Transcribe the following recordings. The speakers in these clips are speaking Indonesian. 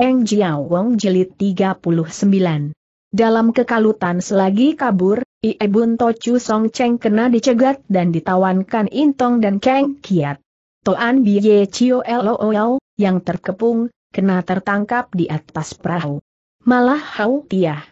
Eng Jiao Wong Jilid 39. Dalam kekalutan selagi kabur, Bun To Chu Song Cheng kena dicegat dan ditawankan Intong dan Kang Kiat. Toan Biye Chio LOL, yang terkepung, kena tertangkap di atas perahu. Malah Hau Tiah.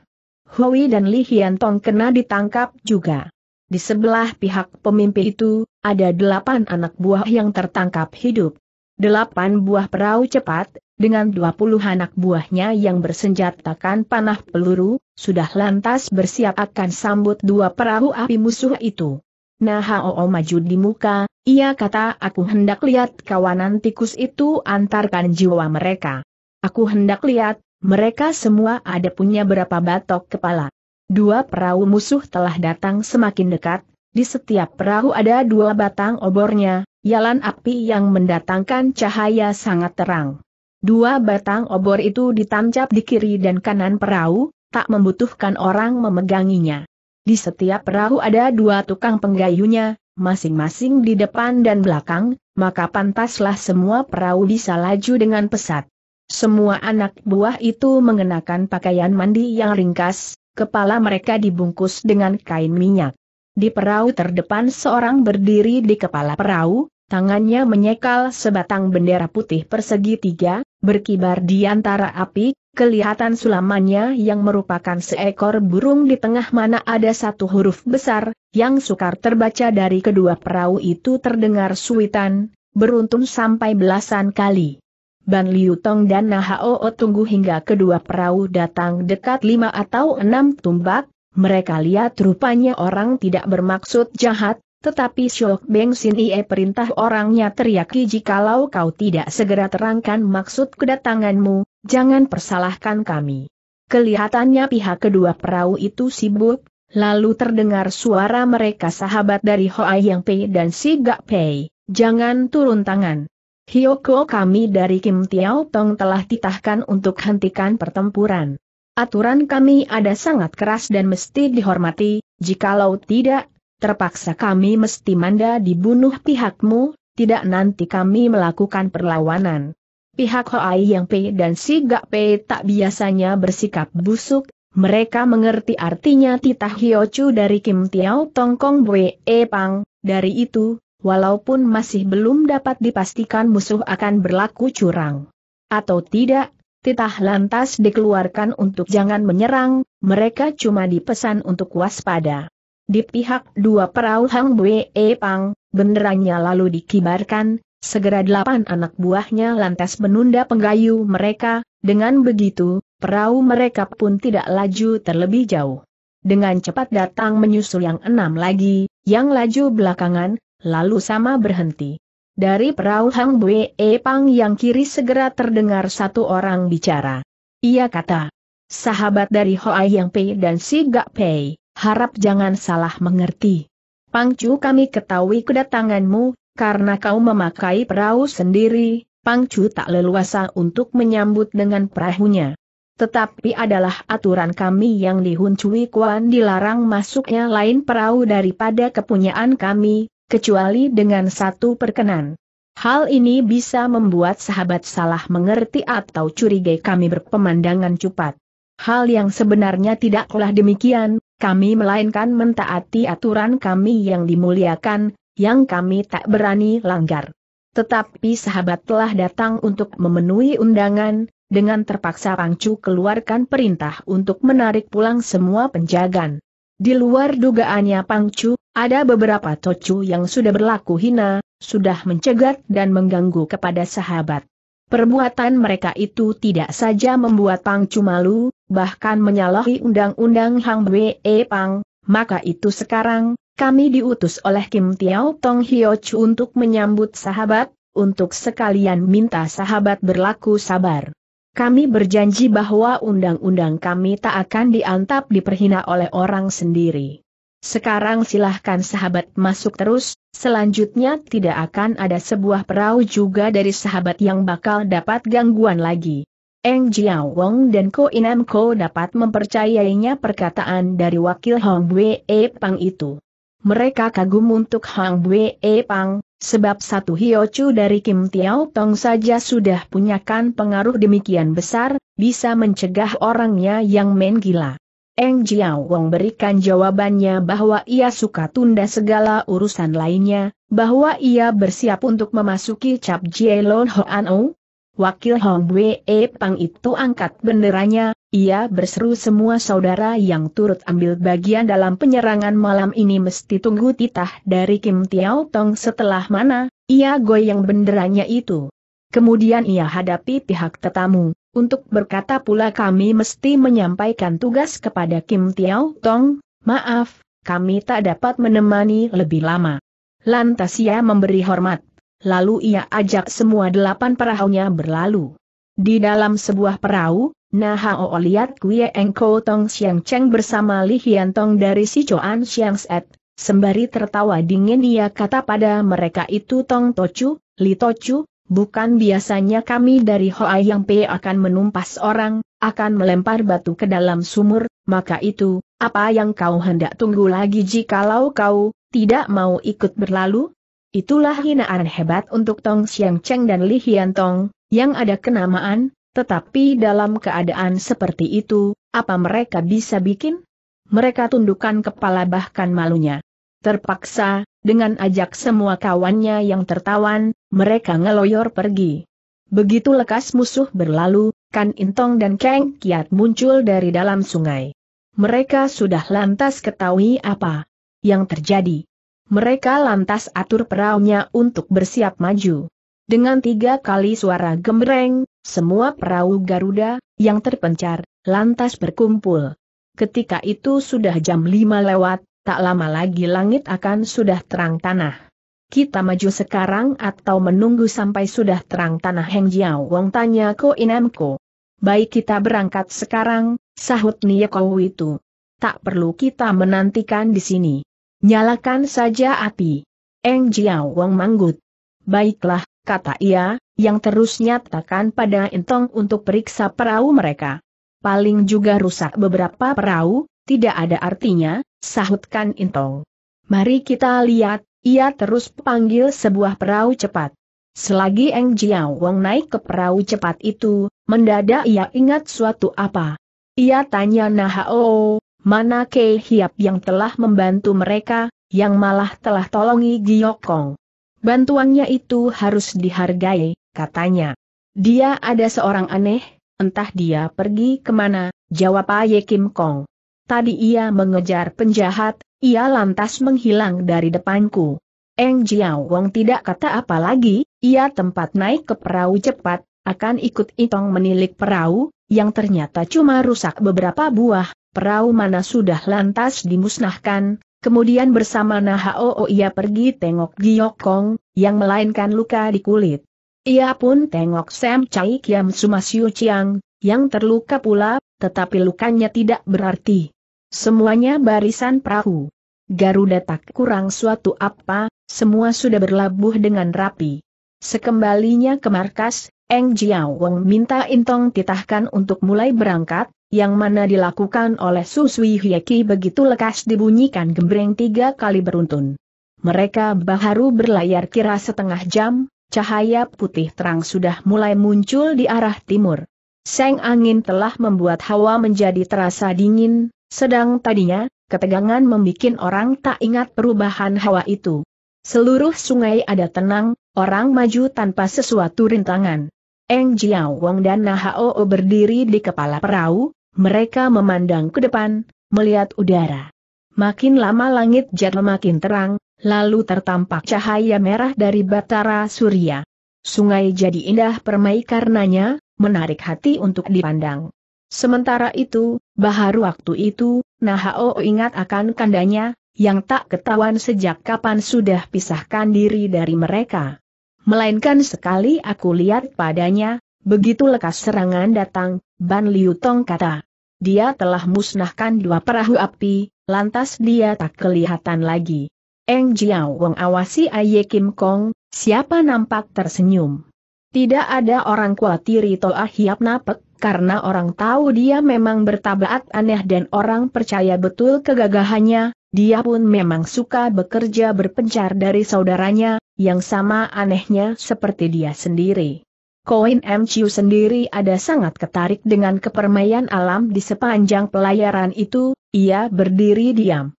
Hui dan Li Hian Tong kena ditangkap juga. Di sebelah pihak pemimpin itu, ada delapan anak buah yang tertangkap hidup. Delapan buah perahu cepat, dengan dua puluh anak buahnya yang bersenjatakan panah peluru, sudah lantas bersiap akan sambut dua perahu api musuh itu. Nah Oo maju di muka, ia kata aku hendak lihat kawanan tikus itu antarkan jiwa mereka. Aku hendak lihat, mereka semua ada punya berapa batok kepala. Dua perahu musuh telah datang semakin dekat, di setiap perahu ada dua batang obornya, Yalan api yang mendatangkan cahaya sangat terang. Dua batang obor itu ditancap di kiri dan kanan perahu, tak membutuhkan orang memeganginya. Di setiap perahu ada dua tukang penggayunya, masing-masing di depan dan belakang, maka pantaslah semua perahu bisa laju dengan pesat. Semua anak buah itu mengenakan pakaian mandi yang ringkas, kepala mereka dibungkus dengan kain minyak. Di perahu terdepan seorang berdiri di kepala perahu, Tangannya menyekal sebatang bendera putih persegi tiga, berkibar di antara api, kelihatan sulamannya yang merupakan seekor burung di tengah mana ada satu huruf besar, yang sukar terbaca dari kedua perahu itu terdengar suitan, beruntun sampai belasan kali. Ban Liu Tong dan Nahao tunggu hingga kedua perahu datang dekat lima atau enam tumbak, mereka lihat rupanya orang tidak bermaksud jahat, tetapi Syok Beng Sin Ie perintah orangnya teriaki jikalau kau tidak segera terangkan maksud kedatanganmu, jangan persalahkan kami. Kelihatannya pihak kedua perahu itu sibuk, lalu terdengar suara mereka sahabat dari Hoa Yang Pei dan Si Gak Pei, jangan turun tangan. Hyoko kami dari Kim Tiao Tong telah titahkan untuk hentikan pertempuran. Aturan kami ada sangat keras dan mesti dihormati, jikalau tidak, terpaksa kami mesti manda dibunuh pihakmu, tidak nanti kami melakukan perlawanan. Pihak Hoai Yang P dan Si Gak P tak biasanya bersikap busuk, mereka mengerti artinya titah Hiochu dari Kim Tiao Tongkong Bwe E Pang, dari itu, walaupun masih belum dapat dipastikan musuh akan berlaku curang. Atau tidak, titah lantas dikeluarkan untuk jangan menyerang, mereka cuma dipesan untuk waspada. Di pihak dua perahu Hang Bue e Pang, benderanya lalu dikibarkan, segera delapan anak buahnya lantas menunda penggayu mereka, dengan begitu, perahu mereka pun tidak laju terlebih jauh. Dengan cepat datang menyusul yang enam lagi, yang laju belakangan, lalu sama berhenti. Dari perahu Hang Bue e Pang yang kiri segera terdengar satu orang bicara. Ia kata, sahabat dari Hoa Yang Pei dan Si Gak Pei harap jangan salah mengerti. Pangcu kami ketahui kedatanganmu, karena kau memakai perahu sendiri, Pangcu tak leluasa untuk menyambut dengan perahunya. Tetapi adalah aturan kami yang lihun Cui Kuan dilarang masuknya lain perahu daripada kepunyaan kami, kecuali dengan satu perkenan. Hal ini bisa membuat sahabat salah mengerti atau curigai kami berpemandangan cepat. Hal yang sebenarnya tidaklah demikian, kami melainkan mentaati aturan kami yang dimuliakan, yang kami tak berani langgar. Tetapi sahabat telah datang untuk memenuhi undangan, dengan terpaksa Pangcu keluarkan perintah untuk menarik pulang semua penjagaan. Di luar dugaannya Pangcu, ada beberapa tocu yang sudah berlaku hina, sudah mencegat dan mengganggu kepada sahabat. Perbuatan mereka itu tidak saja membuat Pangcu malu, bahkan menyalahi Undang-Undang Hang Wei e Pang, maka itu sekarang, kami diutus oleh Kim Tiao Tong Hyo Chu untuk menyambut sahabat, untuk sekalian minta sahabat berlaku sabar. Kami berjanji bahwa undang-undang kami tak akan diantap diperhina oleh orang sendiri. Sekarang silahkan sahabat masuk terus, selanjutnya tidak akan ada sebuah perahu juga dari sahabat yang bakal dapat gangguan lagi. Eng Jiao Wong dan Ko Inam Ko dapat mempercayainya perkataan dari wakil Hong Bue e Pang itu. Mereka kagum untuk Hong Bue e Pang, sebab satu hiocu dari Kim Tiao Tong saja sudah punyakan pengaruh demikian besar, bisa mencegah orangnya yang main gila. Eng Jiao Wong berikan jawabannya bahwa ia suka tunda segala urusan lainnya, bahwa ia bersiap untuk memasuki cap Jielon Hoan Ong, Wakil Hong Wei Pang itu angkat benderanya, ia berseru semua saudara yang turut ambil bagian dalam penyerangan malam ini mesti tunggu titah dari Kim Tiao Tong setelah mana, ia goyang benderanya itu. Kemudian ia hadapi pihak tetamu, untuk berkata pula kami mesti menyampaikan tugas kepada Kim Tiao Tong, maaf, kami tak dapat menemani lebih lama. Lantas ia memberi hormat lalu ia ajak semua delapan perahunya berlalu. Di dalam sebuah perahu, Nahao lihat Kuye Engko Tong Siang Cheng bersama Li Hian Tong dari si Sichuan Siang Set, sembari tertawa dingin ia kata pada mereka itu Tong Tochu, Li Tochu, bukan biasanya kami dari Hoa Yang Pe akan menumpas orang, akan melempar batu ke dalam sumur, maka itu, apa yang kau hendak tunggu lagi jikalau kau, tidak mau ikut berlalu? Itulah hinaan hebat untuk Tong Xiang Cheng dan Li Hian Tong, yang ada kenamaan, tetapi dalam keadaan seperti itu, apa mereka bisa bikin? Mereka tundukkan kepala bahkan malunya. Terpaksa, dengan ajak semua kawannya yang tertawan, mereka ngeloyor pergi. Begitu lekas musuh berlalu, Kan Intong dan Kang Kiat muncul dari dalam sungai. Mereka sudah lantas ketahui apa yang terjadi. Mereka lantas atur peraunya untuk bersiap maju. Dengan tiga kali suara gemereng, semua perahu Garuda, yang terpencar, lantas berkumpul. Ketika itu sudah jam lima lewat, tak lama lagi langit akan sudah terang tanah. Kita maju sekarang atau menunggu sampai sudah terang tanah Heng Jiao Wong tanya Ko Ko. Baik kita berangkat sekarang, sahut Nia Kau itu. Tak perlu kita menantikan di sini. Nyalakan saja api. Eng Jiao Wang manggut. Baiklah, kata ia, yang terus nyatakan pada Entong untuk periksa perahu mereka. Paling juga rusak beberapa perahu, tidak ada artinya, sahutkan Entong. Mari kita lihat, ia terus panggil sebuah perahu cepat. Selagi Eng Jiao Wang naik ke perahu cepat itu, mendadak ia ingat suatu apa. Ia tanya Nahao, mana Kei Hiap yang telah membantu mereka, yang malah telah tolongi Giokong. Bantuannya itu harus dihargai, katanya. Dia ada seorang aneh, entah dia pergi kemana, jawab Aye Kim Kong. Tadi ia mengejar penjahat, ia lantas menghilang dari depanku. Eng Jiao Wong tidak kata apa lagi, ia tempat naik ke perahu cepat, akan ikut itong menilik perahu, yang ternyata cuma rusak beberapa buah, perahu mana sudah lantas dimusnahkan, kemudian bersama Nahoo ia pergi tengok Kong yang melainkan luka di kulit. Ia pun tengok Sam Chai Kiam Sumasyu Chiang, yang terluka pula, tetapi lukanya tidak berarti. Semuanya barisan perahu. Garuda tak kurang suatu apa, semua sudah berlabuh dengan rapi. Sekembalinya ke markas, Eng Jiao Wong minta Intong titahkan untuk mulai berangkat, yang mana dilakukan oleh Suswi Hieki begitu lekas dibunyikan gembreng tiga kali beruntun. Mereka baru berlayar kira setengah jam, cahaya putih terang sudah mulai muncul di arah timur. Seng angin telah membuat hawa menjadi terasa dingin, sedang tadinya, ketegangan membuat orang tak ingat perubahan hawa itu. Seluruh sungai ada tenang, orang maju tanpa sesuatu rintangan. Eng Jiao Wong dan Nahao berdiri di kepala perahu, mereka memandang ke depan, melihat udara. Makin lama langit jatuh makin terang, lalu tertampak cahaya merah dari Batara Surya. Sungai jadi indah permai karenanya, menarik hati untuk dipandang. Sementara itu, Baharu waktu itu, Nahao ingat akan kandanya, yang tak ketahuan sejak kapan sudah pisahkan diri dari mereka. Melainkan sekali aku lihat padanya, Begitu lekas serangan datang, Ban Liu Tong kata. Dia telah musnahkan dua perahu api, lantas dia tak kelihatan lagi. Eng Jiao Wong awasi Aye Kim Kong, siapa nampak tersenyum. Tidak ada orang khawatir Toa ah Hiap Napek, karena orang tahu dia memang bertabat aneh dan orang percaya betul kegagahannya, dia pun memang suka bekerja berpencar dari saudaranya, yang sama anehnya seperti dia sendiri. Koin MCU sendiri ada sangat ketarik dengan kepermaian alam di sepanjang pelayaran itu, ia berdiri diam.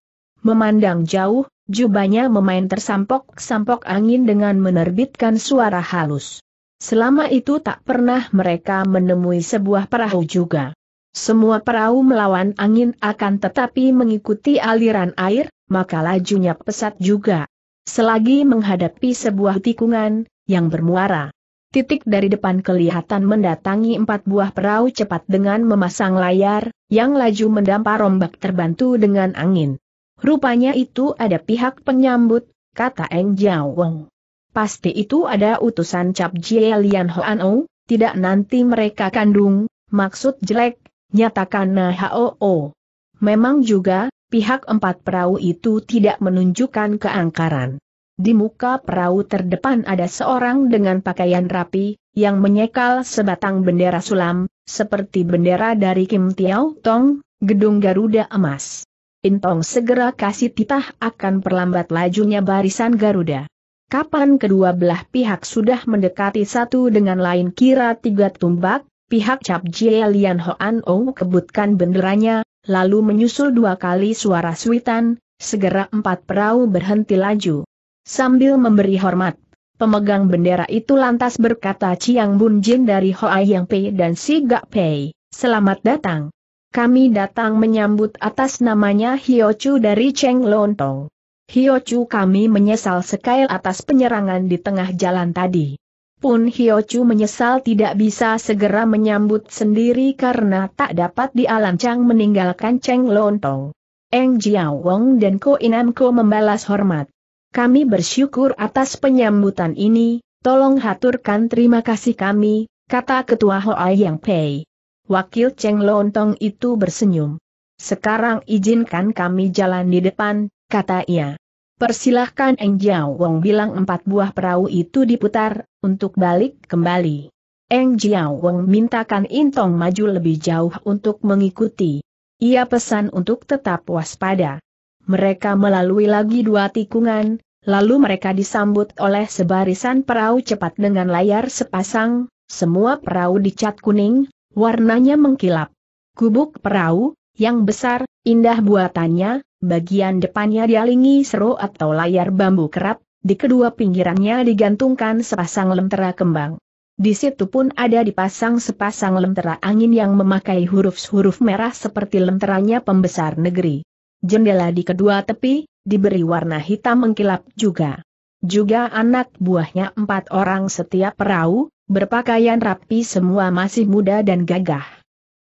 Memandang jauh, jubahnya memain tersampok-sampok angin dengan menerbitkan suara halus. Selama itu tak pernah mereka menemui sebuah perahu juga. Semua perahu melawan angin akan tetapi mengikuti aliran air, maka lajunya pesat juga. Selagi menghadapi sebuah tikungan, yang bermuara titik dari depan kelihatan mendatangi empat buah perahu cepat dengan memasang layar, yang laju mendampar rombak terbantu dengan angin. Rupanya itu ada pihak penyambut, kata Eng Jiao Weng. Pasti itu ada utusan Cap Jie Lian Hoan O, tidak nanti mereka kandung, maksud jelek, nyatakan Nah O. Memang juga, pihak empat perahu itu tidak menunjukkan keangkaran. Di muka perahu terdepan ada seorang dengan pakaian rapi, yang menyekal sebatang bendera sulam, seperti bendera dari Kim Tiao Tong, gedung Garuda Emas. Intong segera kasih titah akan perlambat lajunya barisan Garuda. Kapan kedua belah pihak sudah mendekati satu dengan lain kira tiga tumbak, pihak Cap Jie Lian Hoan Ong kebutkan benderanya, lalu menyusul dua kali suara suitan, segera empat perahu berhenti laju. Sambil memberi hormat, pemegang bendera itu lantas berkata Ciang Bun Jin dari Hoai Yang Pei dan Si Gak Pei, selamat datang. Kami datang menyambut atas namanya Hiochu dari Cheng Lontong. Hiochu kami menyesal sekali atas penyerangan di tengah jalan tadi. Pun Hiochu menyesal tidak bisa segera menyambut sendiri karena tak dapat dialancang meninggalkan Cheng Lontong. Eng Wong dan Ko Inam Ko membalas hormat. Kami bersyukur atas penyambutan ini, tolong haturkan terima kasih kami, kata Ketua Hoai Yang Pei. Wakil Cheng Lontong itu bersenyum. Sekarang izinkan kami jalan di depan, kata ia. Persilahkan Eng Jiao Wong bilang empat buah perahu itu diputar, untuk balik kembali. Eng Jiao Wong mintakan Intong maju lebih jauh untuk mengikuti. Ia pesan untuk tetap waspada mereka melalui lagi dua tikungan, lalu mereka disambut oleh sebarisan perahu cepat dengan layar sepasang, semua perahu dicat kuning, warnanya mengkilap. Kubuk perahu, yang besar, indah buatannya, bagian depannya dialingi seru atau layar bambu kerap, di kedua pinggirannya digantungkan sepasang lentera kembang. Di situ pun ada dipasang sepasang lentera angin yang memakai huruf-huruf merah seperti lenteranya pembesar negeri. Jendela di kedua tepi, diberi warna hitam mengkilap juga. Juga anak buahnya empat orang setiap perahu, berpakaian rapi semua masih muda dan gagah.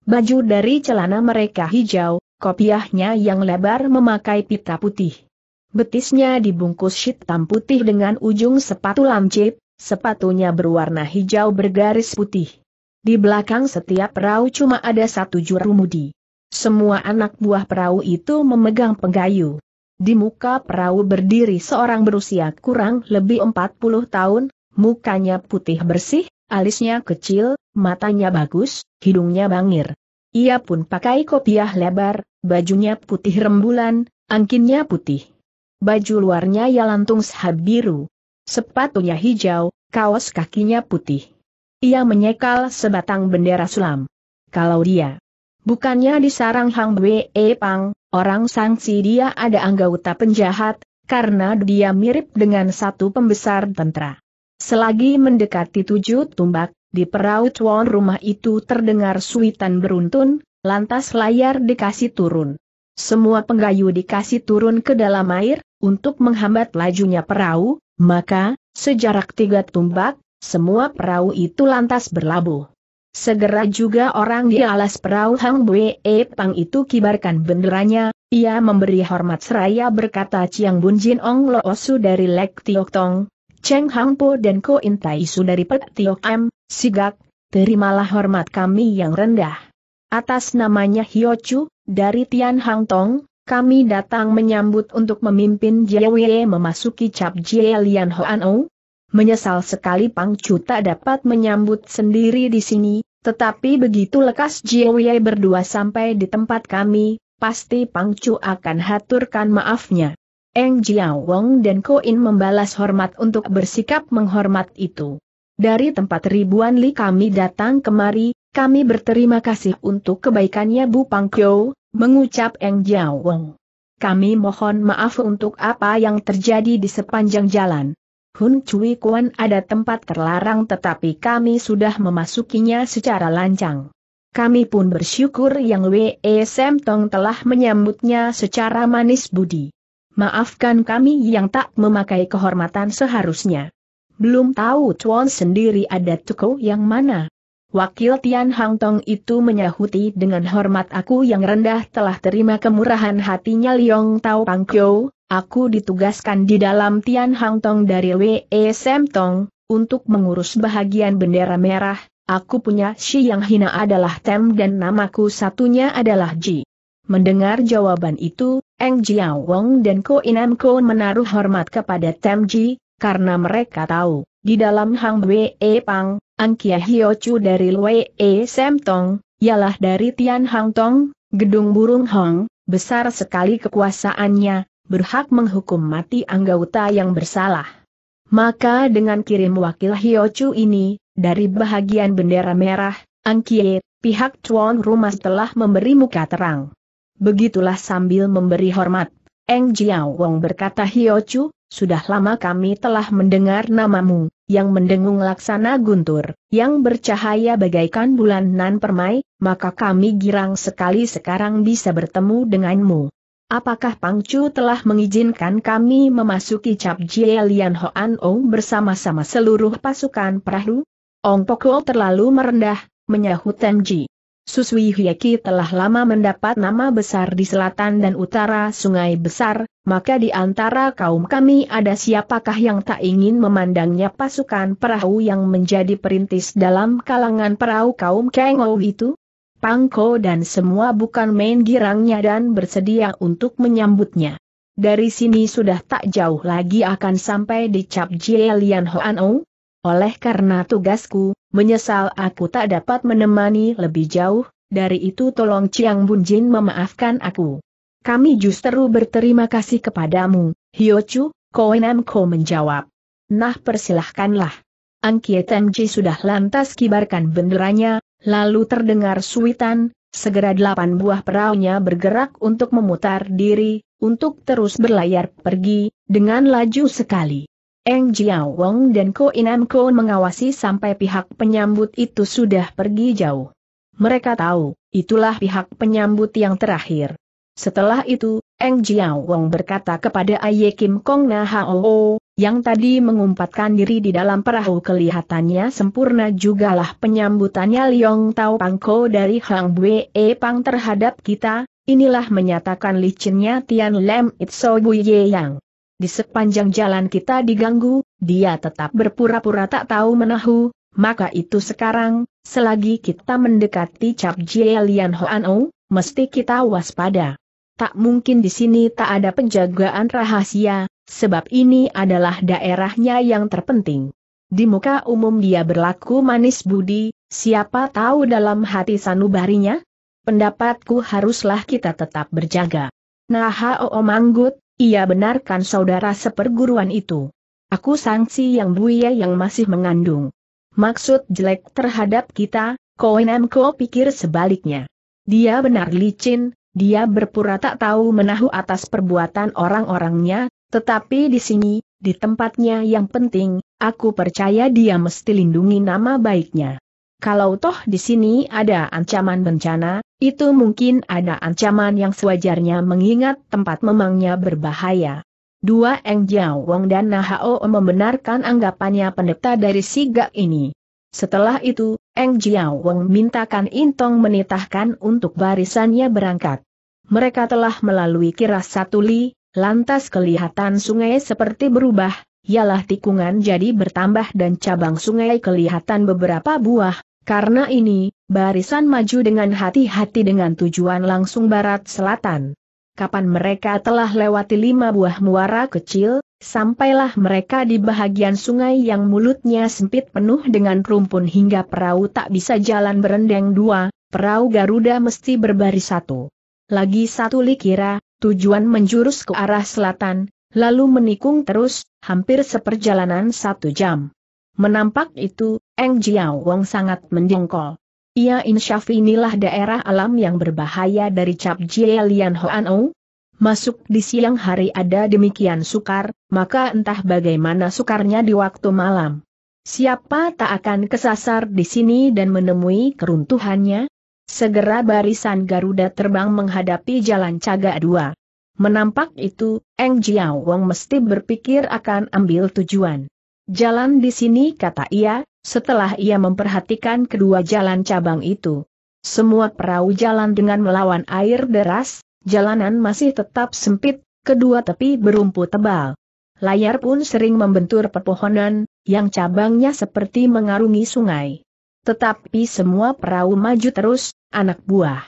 Baju dari celana mereka hijau, kopiahnya yang lebar memakai pita putih. Betisnya dibungkus hitam putih dengan ujung sepatu lancip, sepatunya berwarna hijau bergaris putih. Di belakang setiap perahu cuma ada satu jurumudi. Semua anak buah perahu itu memegang penggayu. Di muka perahu berdiri seorang berusia kurang lebih 40 tahun, mukanya putih bersih, alisnya kecil, matanya bagus, hidungnya bangir. Ia pun pakai kopiah lebar, bajunya putih rembulan, angkinnya putih. Baju luarnya ya lantung sehat biru. Sepatunya hijau, kaos kakinya putih. Ia menyekal sebatang bendera sulam. Kalau dia Bukannya di sarang Hang Wei e Pang, orang sangsi dia ada anggota penjahat, karena dia mirip dengan satu pembesar tentara. Selagi mendekati tujuh tumbak, di perahu tuan rumah itu terdengar suitan beruntun, lantas layar dikasih turun. Semua penggayu dikasih turun ke dalam air, untuk menghambat lajunya perahu, maka, sejarak tiga tumbak, semua perahu itu lantas berlabuh. Segera juga orang di alas perahu Hang Bue e Pang itu kibarkan benderanya, ia memberi hormat seraya berkata Chiang Bun Jin Ong Lo Osu dari Lek Tiok Tong, Cheng Hang Po dan Ko Intai Su dari Pet Tiok Am, Sigak, terimalah hormat kami yang rendah. Atas namanya Hyo Chu dari Tian Hang Tong, kami datang menyambut untuk memimpin Jie Wei memasuki Cap Jie Lian Hoan Ong, Menyesal sekali Pang Chu tak dapat menyambut sendiri di sini, tetapi begitu lekas Jiawie berdua sampai di tempat kami, pasti Pang Chu akan haturkan maafnya. Eng Jiao Wong dan Ko In membalas hormat untuk bersikap menghormat itu. Dari tempat ribuan li kami datang kemari, kami berterima kasih untuk kebaikannya Bu Pang Kyo, mengucap Eng Jiao Wong. Kami mohon maaf untuk apa yang terjadi di sepanjang jalan. Hun Cui Kuan ada tempat terlarang tetapi kami sudah memasukinya secara lancang. Kami pun bersyukur yang Wee Sem Tong telah menyambutnya secara manis budi. Maafkan kami yang tak memakai kehormatan seharusnya. Belum tahu Chuan sendiri ada tuko yang mana. Wakil Tian Hang Tong itu menyahuti dengan hormat aku yang rendah telah terima kemurahan hatinya Liong Tao Pang Kyo, Aku ditugaskan di dalam Tian Hang Tong dari W.E. Sam Tong, untuk mengurus bahagian bendera merah, aku punya Shi yang hina adalah Tem dan namaku satunya adalah Ji. Mendengar jawaban itu, Eng Jiao Wong dan Ko Inam Ko menaruh hormat kepada Tem Ji, karena mereka tahu, di dalam Hang W.E. Pang, Kia Hio Chu dari W.E. Sam Tong, ialah dari Tian Hang Tong, Gedung Burung Hong, besar sekali kekuasaannya, berhak menghukum mati anggota yang bersalah. Maka dengan kirim wakil Hiochu ini, dari bahagian bendera merah, Angkie, pihak Chuan rumah telah memberi muka terang. Begitulah sambil memberi hormat, Eng Jiao Wong berkata Hiochu, sudah lama kami telah mendengar namamu, yang mendengung laksana guntur, yang bercahaya bagaikan bulan nan permai, maka kami girang sekali sekarang bisa bertemu denganmu. Apakah Pangcu telah mengizinkan kami memasuki Cap Jie Lian Hoan Ong bersama-sama seluruh pasukan perahu? Ong Poko terlalu merendah, menyahut Tenji. Suswi Hyeki telah lama mendapat nama besar di selatan dan utara sungai besar, maka di antara kaum kami ada siapakah yang tak ingin memandangnya pasukan perahu yang menjadi perintis dalam kalangan perahu kaum Kengou itu? Pangko dan semua bukan main girangnya dan bersedia untuk menyambutnya. Dari sini sudah tak jauh lagi akan sampai di Cap Jielian Hoanou. Oleh karena tugasku, menyesal aku tak dapat menemani lebih jauh, dari itu tolong Chiang Bunjin memaafkan aku. Kami justru berterima kasih kepadamu, Hyochu, Koenamko menjawab. Nah persilahkanlah. Angkie Ji sudah lantas kibarkan benderanya, Lalu terdengar suitan, segera delapan buah peraunya bergerak untuk memutar diri, untuk terus berlayar pergi, dengan laju sekali. Eng Jiao Wong dan Ko Inam Ko mengawasi sampai pihak penyambut itu sudah pergi jauh. Mereka tahu, itulah pihak penyambut yang terakhir. Setelah itu, Eng Jiao Wong berkata kepada Aye Kim Kong Na Hao, yang tadi mengumpatkan diri di dalam perahu kelihatannya sempurna jugalah penyambutannya Liong Tao Pangko dari Hang Bue e Pang terhadap kita, inilah menyatakan licinnya Tian Lem Itso Ye Yang. Di sepanjang jalan kita diganggu, dia tetap berpura-pura tak tahu menahu, maka itu sekarang, selagi kita mendekati Cap Jie Lian Hoan O, mesti kita waspada tak mungkin di sini tak ada penjagaan rahasia, sebab ini adalah daerahnya yang terpenting. Di muka umum dia berlaku manis budi, siapa tahu dalam hati sanubarinya? Pendapatku haruslah kita tetap berjaga. Nah oh manggut, ia benarkan saudara seperguruan itu. Aku sangsi yang Buya yang masih mengandung. Maksud jelek terhadap kita, koinem ko pikir sebaliknya. Dia benar licin, dia berpura tak tahu menahu atas perbuatan orang-orangnya, tetapi di sini, di tempatnya yang penting, aku percaya dia mesti lindungi nama baiknya. Kalau toh di sini ada ancaman bencana, itu mungkin ada ancaman yang sewajarnya mengingat tempat memangnya berbahaya. Dua Eng Jiao Wong dan Nahao membenarkan anggapannya pendeta dari Sigak ini. Setelah itu, Eng Jiao Weng mintakan Intong menitahkan untuk barisannya berangkat. Mereka telah melalui kira satu li, lantas kelihatan sungai seperti berubah, ialah tikungan jadi bertambah dan cabang sungai kelihatan beberapa buah, karena ini, barisan maju dengan hati-hati dengan tujuan langsung barat-selatan. Kapan mereka telah lewati lima buah muara kecil, Sampailah mereka di bahagian sungai yang mulutnya sempit penuh dengan rumpun hingga perahu tak bisa jalan berendeng dua, perahu Garuda mesti berbaris satu. Lagi satu likira, tujuan menjurus ke arah selatan, lalu menikung terus, hampir seperjalanan satu jam. Menampak itu, Eng Jiao Wong sangat mendengkol. Ia insyaf inilah daerah alam yang berbahaya dari Cap Jie Lian Hoan masuk di siang hari ada demikian sukar, maka entah bagaimana sukarnya di waktu malam. Siapa tak akan kesasar di sini dan menemui keruntuhannya? Segera barisan Garuda terbang menghadapi jalan Caga Dua. Menampak itu, Eng Jiao Wong mesti berpikir akan ambil tujuan. Jalan di sini kata ia, setelah ia memperhatikan kedua jalan cabang itu. Semua perahu jalan dengan melawan air deras, Jalanan masih tetap sempit, kedua tepi berumput tebal. Layar pun sering membentur pepohonan, yang cabangnya seperti mengarungi sungai. Tetapi semua perahu maju terus, anak buah.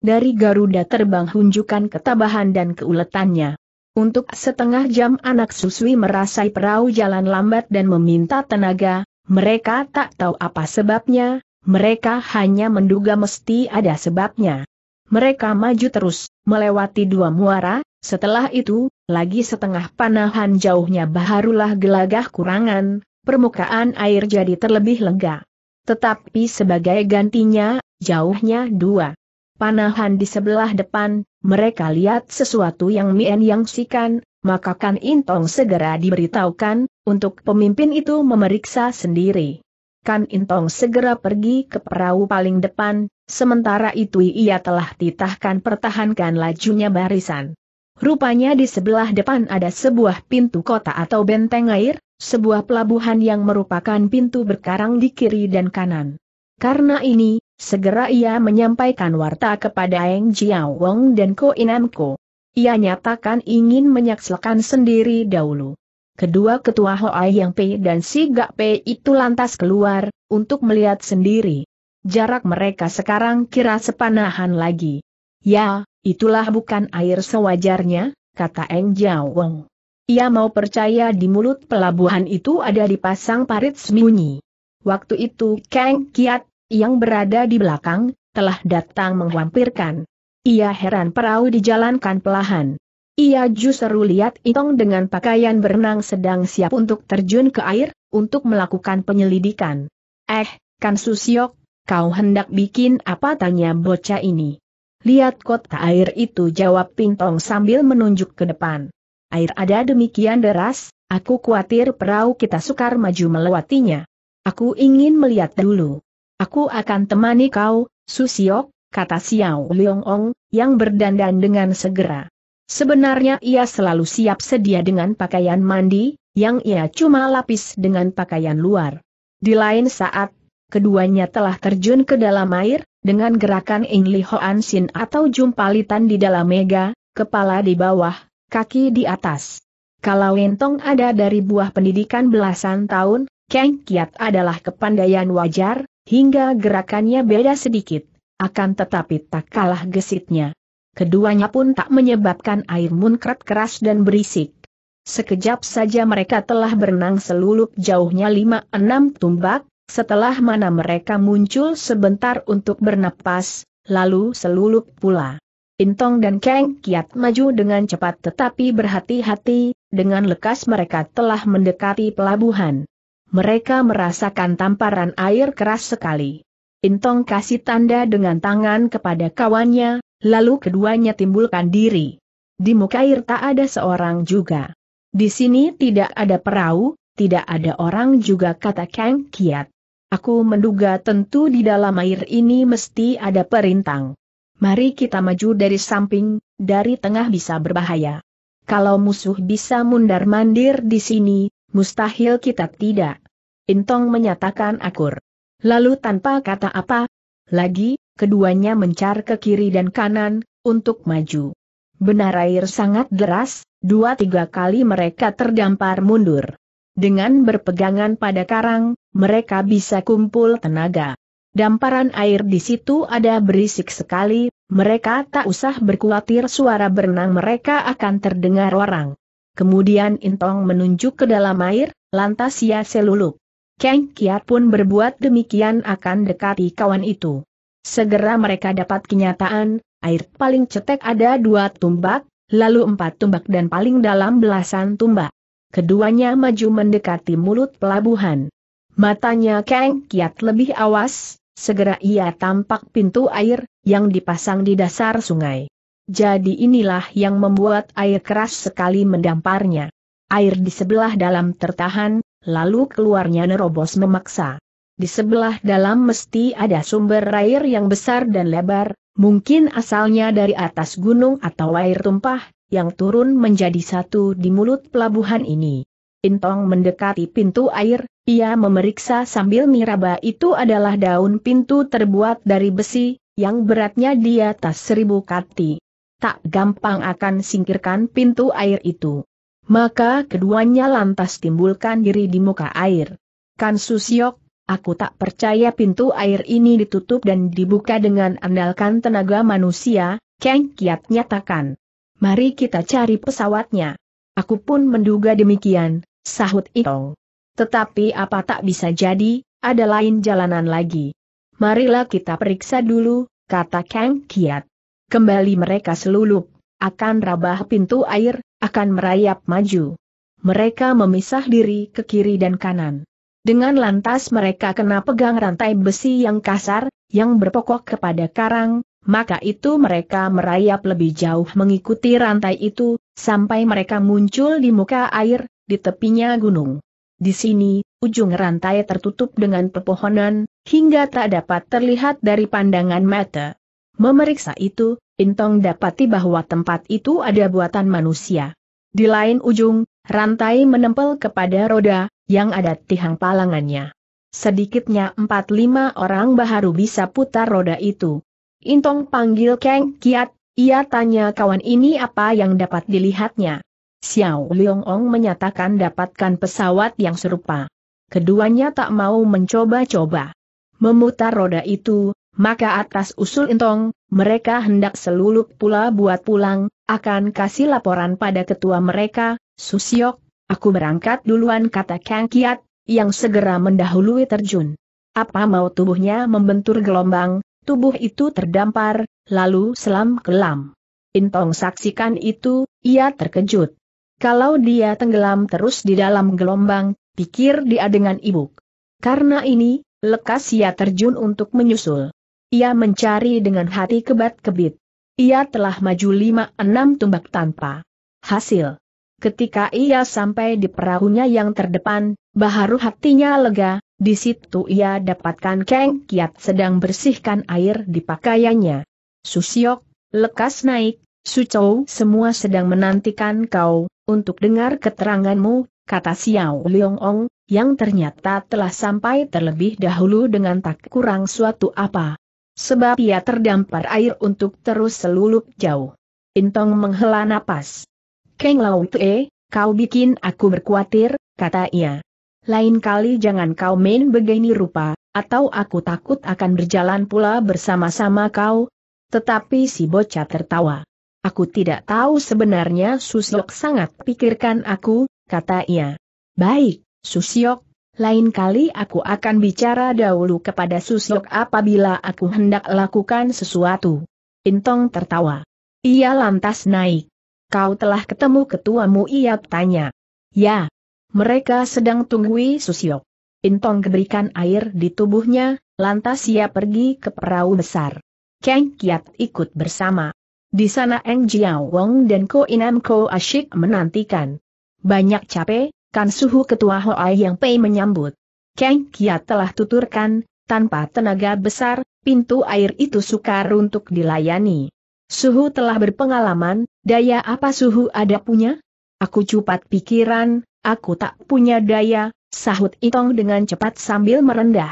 Dari Garuda terbang hunjukan ketabahan dan keuletannya. Untuk setengah jam anak susui merasai perahu jalan lambat dan meminta tenaga, mereka tak tahu apa sebabnya, mereka hanya menduga mesti ada sebabnya. Mereka maju terus, melewati dua muara, setelah itu, lagi setengah panahan jauhnya baharulah gelagah kurangan, permukaan air jadi terlebih lega. Tetapi sebagai gantinya, jauhnya dua panahan di sebelah depan, mereka lihat sesuatu yang Mien Yang sikan, maka Kan Intong segera diberitahukan, untuk pemimpin itu memeriksa sendiri. Kan Intong segera pergi ke perahu paling depan, Sementara itu ia telah ditahkan pertahankan lajunya barisan. Rupanya di sebelah depan ada sebuah pintu kota atau benteng air, sebuah pelabuhan yang merupakan pintu berkarang di kiri dan kanan. Karena ini, segera ia menyampaikan warta kepada Eng Jiao Wong dan Ko Ko. Ia nyatakan ingin menyaksikan sendiri dahulu. Kedua ketua Hoa Yang Pei dan Si Gak Pei itu lantas keluar, untuk melihat sendiri jarak mereka sekarang kira sepanahan lagi. Ya, itulah bukan air sewajarnya, kata Eng Jiao Weng. Ia mau percaya di mulut pelabuhan itu ada dipasang parit sembunyi. Waktu itu Kang Kiat, yang berada di belakang, telah datang menghampirkan. Ia heran perahu dijalankan pelahan. Ia justru lihat Itong dengan pakaian berenang sedang siap untuk terjun ke air, untuk melakukan penyelidikan. Eh, Kan Susiok, Kau hendak bikin apa tanya bocah ini? Lihat kota air itu jawab Pintong sambil menunjuk ke depan. Air ada demikian deras, aku khawatir perahu kita sukar maju melewatinya. Aku ingin melihat dulu. Aku akan temani kau, Susiok, kata Xiao Leong Ong, yang berdandan dengan segera. Sebenarnya ia selalu siap sedia dengan pakaian mandi, yang ia cuma lapis dengan pakaian luar. Di lain saat, keduanya telah terjun ke dalam air, dengan gerakan Ing Li Hoan Sin atau jumpalitan di dalam mega, kepala di bawah, kaki di atas. Kalau Entong ada dari buah pendidikan belasan tahun, Kang Kiat adalah kepandaian wajar, hingga gerakannya beda sedikit, akan tetapi tak kalah gesitnya. Keduanya pun tak menyebabkan air munkrat keras dan berisik. Sekejap saja mereka telah berenang selulup jauhnya lima enam tumbak, setelah mana mereka muncul sebentar untuk bernapas, lalu selulup pula. Intong dan Kang Kiat maju dengan cepat tetapi berhati-hati, dengan lekas mereka telah mendekati pelabuhan. Mereka merasakan tamparan air keras sekali. Intong kasih tanda dengan tangan kepada kawannya, lalu keduanya timbulkan diri. Di muka air tak ada seorang juga. Di sini tidak ada perahu, tidak ada orang juga kata Kang Kiat. Aku menduga tentu di dalam air ini mesti ada perintang. Mari kita maju dari samping, dari tengah bisa berbahaya. Kalau musuh bisa mundar-mandir di sini, mustahil kita tidak. Intong menyatakan akur. Lalu tanpa kata apa, lagi, keduanya mencar ke kiri dan kanan, untuk maju. Benar air sangat deras, dua tiga kali mereka terdampar mundur. Dengan berpegangan pada karang, mereka bisa kumpul tenaga. Damparan air di situ ada berisik sekali, mereka tak usah berkhawatir suara berenang mereka akan terdengar orang. Kemudian Intong menunjuk ke dalam air, lantas ia selulup. Kang Kiat pun berbuat demikian akan dekati kawan itu. Segera mereka dapat kenyataan, air paling cetek ada dua tumbak, lalu empat tumbak dan paling dalam belasan tumbak keduanya maju mendekati mulut pelabuhan. Matanya Kang Kiat lebih awas, segera ia tampak pintu air, yang dipasang di dasar sungai. Jadi inilah yang membuat air keras sekali mendamparnya. Air di sebelah dalam tertahan, lalu keluarnya nerobos memaksa. Di sebelah dalam mesti ada sumber air yang besar dan lebar, mungkin asalnya dari atas gunung atau air tumpah, yang turun menjadi satu di mulut pelabuhan ini. Intong mendekati pintu air, ia memeriksa sambil miraba itu adalah daun pintu terbuat dari besi, yang beratnya di atas seribu kati. Tak gampang akan singkirkan pintu air itu. Maka keduanya lantas timbulkan diri di muka air. Kan Susiok, aku tak percaya pintu air ini ditutup dan dibuka dengan andalkan tenaga manusia, Keng Kiat nyatakan. Mari kita cari pesawatnya. Aku pun menduga demikian, sahut Itong. Tetapi apa tak bisa jadi, ada lain jalanan lagi. Marilah kita periksa dulu, kata Kang Kiat. Kembali mereka selulup, akan rabah pintu air, akan merayap maju. Mereka memisah diri ke kiri dan kanan. Dengan lantas mereka kena pegang rantai besi yang kasar, yang berpokok kepada karang, maka itu mereka merayap lebih jauh mengikuti rantai itu, sampai mereka muncul di muka air, di tepinya gunung. Di sini, ujung rantai tertutup dengan pepohonan, hingga tak dapat terlihat dari pandangan mata. Memeriksa itu, Intong dapati bahwa tempat itu ada buatan manusia. Di lain ujung, rantai menempel kepada roda, yang ada tihang palangannya. Sedikitnya empat lima orang baharu bisa putar roda itu. Intong panggil Kang Kiat, ia tanya kawan ini apa yang dapat dilihatnya. Xiao Leong Ong menyatakan dapatkan pesawat yang serupa. Keduanya tak mau mencoba-coba. Memutar roda itu, maka atas usul Intong, mereka hendak selulup pula buat pulang, akan kasih laporan pada ketua mereka, Susiok, aku berangkat duluan kata Kang Kiat, yang segera mendahului terjun. Apa mau tubuhnya membentur gelombang, Tubuh itu terdampar, lalu selam kelam. Intong saksikan itu, ia terkejut. Kalau dia tenggelam terus di dalam gelombang, pikir dia dengan ibuk. Karena ini, lekas ia terjun untuk menyusul. Ia mencari dengan hati kebat-kebit. Ia telah maju lima enam tumbak tanpa hasil. Ketika ia sampai di perahunya yang terdepan, baharu hatinya lega, di situ ia dapatkan Kang Kiat sedang bersihkan air di pakaiannya. Susiok, lekas naik, Sucou semua sedang menantikan kau, untuk dengar keteranganmu, kata Xiao Leong Ong, yang ternyata telah sampai terlebih dahulu dengan tak kurang suatu apa. Sebab ia terdampar air untuk terus selulup jauh. Intong menghela napas. Kang Lao Tue, kau bikin aku berkuatir, kata ia. Lain kali jangan kau main begini rupa, atau aku takut akan berjalan pula bersama-sama kau. Tetapi si bocah tertawa. Aku tidak tahu sebenarnya Suslok sangat pikirkan aku, kata ia. Baik, Susyok, lain kali aku akan bicara dahulu kepada Susyok apabila aku hendak lakukan sesuatu. Intong tertawa. Ia lantas naik. Kau telah ketemu ketuamu ia tanya. Ya, mereka sedang tunggui Susio. Intong berikan air di tubuhnya, lantas ia pergi ke perahu besar. Kang Kiat ikut bersama. Di sana Eng Jiao Wong dan Ko Inam Ko asyik menantikan. Banyak capek, kan suhu ketua Hoai yang Pei menyambut. Kang Kiat telah tuturkan, tanpa tenaga besar, pintu air itu sukar untuk dilayani. Suhu telah berpengalaman, daya apa suhu ada punya? Aku cupat pikiran, Aku tak punya daya, sahut Itong dengan cepat sambil merendah.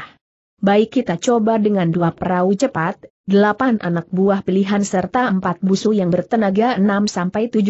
Baik kita coba dengan dua perahu cepat, delapan anak buah pilihan serta empat busu yang bertenaga 6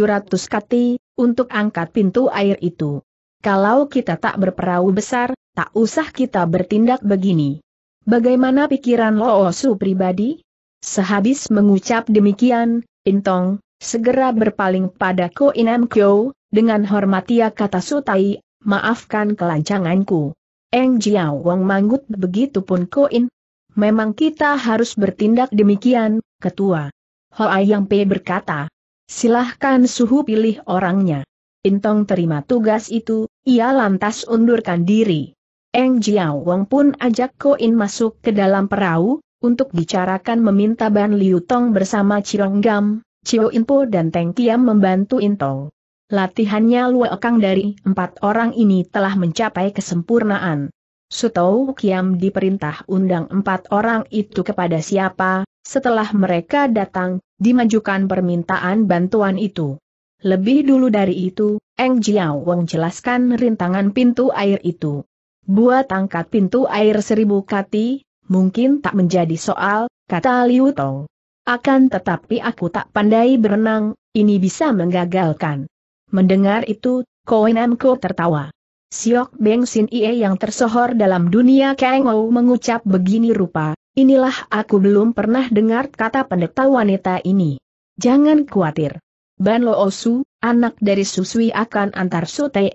ratus kati, untuk angkat pintu air itu. Kalau kita tak berperahu besar, tak usah kita bertindak begini. Bagaimana pikiran osu pribadi? Sehabis mengucap demikian, Intong, segera berpaling pada Ko Inam Kyo, dengan hormat ia kata Sutai, maafkan kelancanganku. Eng Jiao Wang manggut begitu pun koin. Memang kita harus bertindak demikian, ketua. Ho Yang Pei berkata, silahkan suhu pilih orangnya. Intong terima tugas itu, ia lantas undurkan diri. Eng Jiao Wang pun ajak koin masuk ke dalam perahu, untuk bicarakan meminta Ban Liu Tong bersama Cirong Gam, Cio Inpo dan Teng Kiam membantu Intong. Latihannya Kang dari empat orang ini telah mencapai kesempurnaan. Sutou Kiam diperintah undang empat orang itu kepada siapa, setelah mereka datang, dimajukan permintaan bantuan itu. Lebih dulu dari itu, Eng Jiao Wong jelaskan rintangan pintu air itu. Buat angkat pintu air seribu kati, mungkin tak menjadi soal, kata Liu Tong. Akan tetapi aku tak pandai berenang, ini bisa menggagalkan. Mendengar itu, Koenamko tertawa. Siok Beng Sin Ie yang tersohor dalam dunia Kengou mengucap begini rupa, inilah aku belum pernah dengar kata pendeta wanita ini. Jangan khawatir. Ban Lo Osu, anak dari Susui akan antar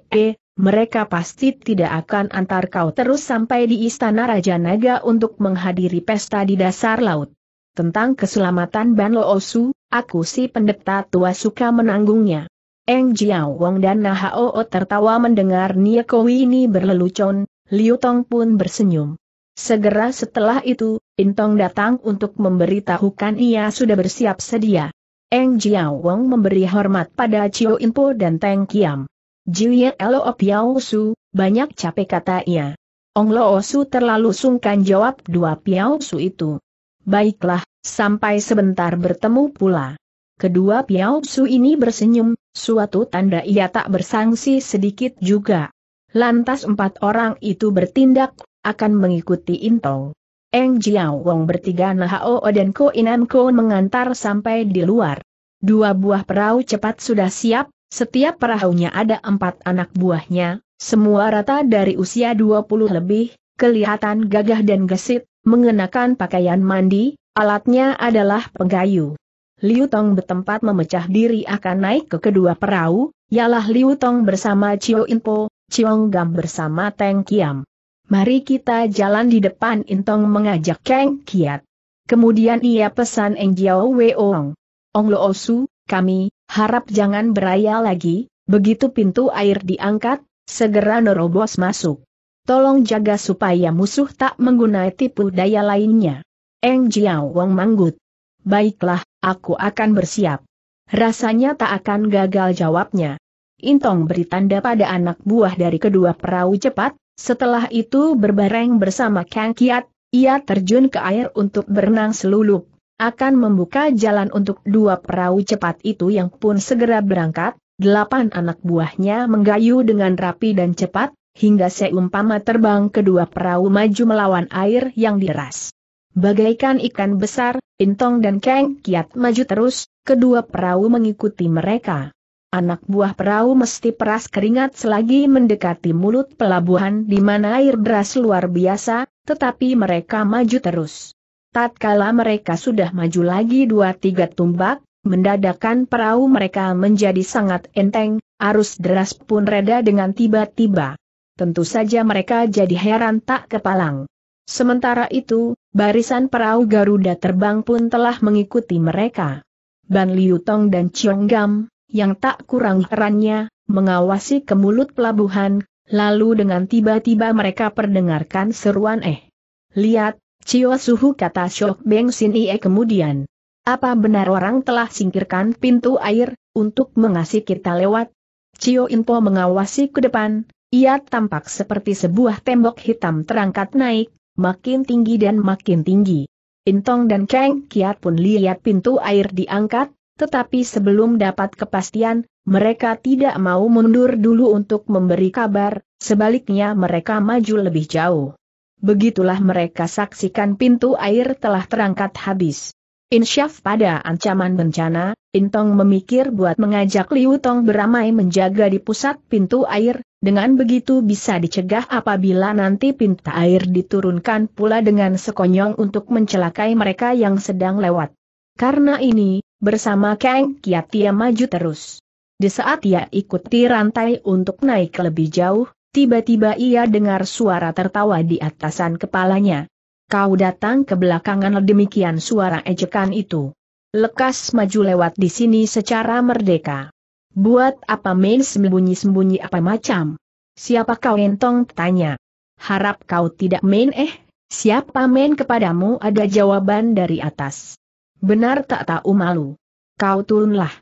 E, mereka pasti tidak akan antar kau terus sampai di Istana Raja Naga untuk menghadiri pesta di dasar laut. Tentang keselamatan Ban Lo Osu, aku si pendeta tua suka menanggungnya. Eng Jiao Wang dan Na Nahao tertawa mendengar Kowi ini berlelucon, Liu Tong pun bersenyum. Segera setelah itu, Intong datang untuk memberitahukan ia sudah bersiap sedia. Eng Jiao Wang memberi hormat pada Cio Inpo dan Teng Kiam. Jiu Lo Piao Su, banyak capek kata ia. Ong Lo Su terlalu sungkan jawab dua Piao Su itu. Baiklah, sampai sebentar bertemu pula. Kedua Piao Su ini bersenyum, suatu tanda ia tak bersangsi sedikit juga. Lantas empat orang itu bertindak, akan mengikuti Intong. Eng Jiao Wong bertiga Nahao dan Ko Inan Ko mengantar sampai di luar. Dua buah perahu cepat sudah siap, setiap perahunya ada empat anak buahnya, semua rata dari usia 20 lebih, kelihatan gagah dan gesit, mengenakan pakaian mandi, alatnya adalah penggayu. Liu Tong bertempat memecah diri akan naik ke kedua perahu, ialah Liu Tong bersama Cio Inpo, Chiong Gam bersama Teng Kiam. Mari kita jalan di depan Intong mengajak Kang Kiat. Kemudian ia pesan Eng Jiao Wei Ong Ong Lo Osu, kami, harap jangan beraya lagi, begitu pintu air diangkat, segera Norobos masuk. Tolong jaga supaya musuh tak menggunai tipu daya lainnya. Eng Jiao Wong manggut. Baiklah, Aku akan bersiap. Rasanya tak akan gagal jawabnya. Intong beri tanda pada anak buah dari kedua perahu cepat, setelah itu berbareng bersama Kang Kiat, ia terjun ke air untuk berenang selulup, akan membuka jalan untuk dua perahu cepat itu yang pun segera berangkat, delapan anak buahnya menggayu dengan rapi dan cepat, hingga seumpama terbang kedua perahu maju melawan air yang deras. Bagaikan ikan besar, Intong dan Kang Kiat maju terus, kedua perahu mengikuti mereka. Anak buah perahu mesti peras keringat selagi mendekati mulut pelabuhan di mana air deras luar biasa, tetapi mereka maju terus. Tatkala mereka sudah maju lagi dua tiga tumbak, mendadakan perahu mereka menjadi sangat enteng, arus deras pun reda dengan tiba-tiba. Tentu saja mereka jadi heran tak kepalang. Sementara itu, barisan perahu Garuda terbang pun telah mengikuti mereka. Ban Liutong dan Chiong yang tak kurang herannya, mengawasi ke mulut pelabuhan, lalu dengan tiba-tiba mereka perdengarkan seruan eh. Lihat, Cio Suhu kata Shok Beng Sin Ie kemudian. Apa benar orang telah singkirkan pintu air, untuk mengasih kita lewat? Cio Inpo mengawasi ke depan, ia tampak seperti sebuah tembok hitam terangkat naik, makin tinggi dan makin tinggi. Intong dan Cheng Kiat pun lihat pintu air diangkat, tetapi sebelum dapat kepastian, mereka tidak mau mundur dulu untuk memberi kabar, sebaliknya mereka maju lebih jauh. Begitulah mereka saksikan pintu air telah terangkat habis. Insyaf pada ancaman bencana, Intong memikir buat mengajak Liu Tong beramai menjaga di pusat pintu air, dengan begitu bisa dicegah apabila nanti pintu air diturunkan pula dengan sekonyong untuk mencelakai mereka yang sedang lewat. Karena ini, bersama Kang Kiat ia maju terus. Di saat ia ikuti rantai untuk naik lebih jauh, tiba-tiba ia dengar suara tertawa di atasan kepalanya. Kau datang ke belakangan demikian suara ejekan itu. Lekas maju lewat di sini secara merdeka. Buat apa main sembunyi-sembunyi apa macam? Siapa kau entong tanya? Harap kau tidak main eh, siapa main kepadamu ada jawaban dari atas. Benar tak tahu malu. Kau turunlah.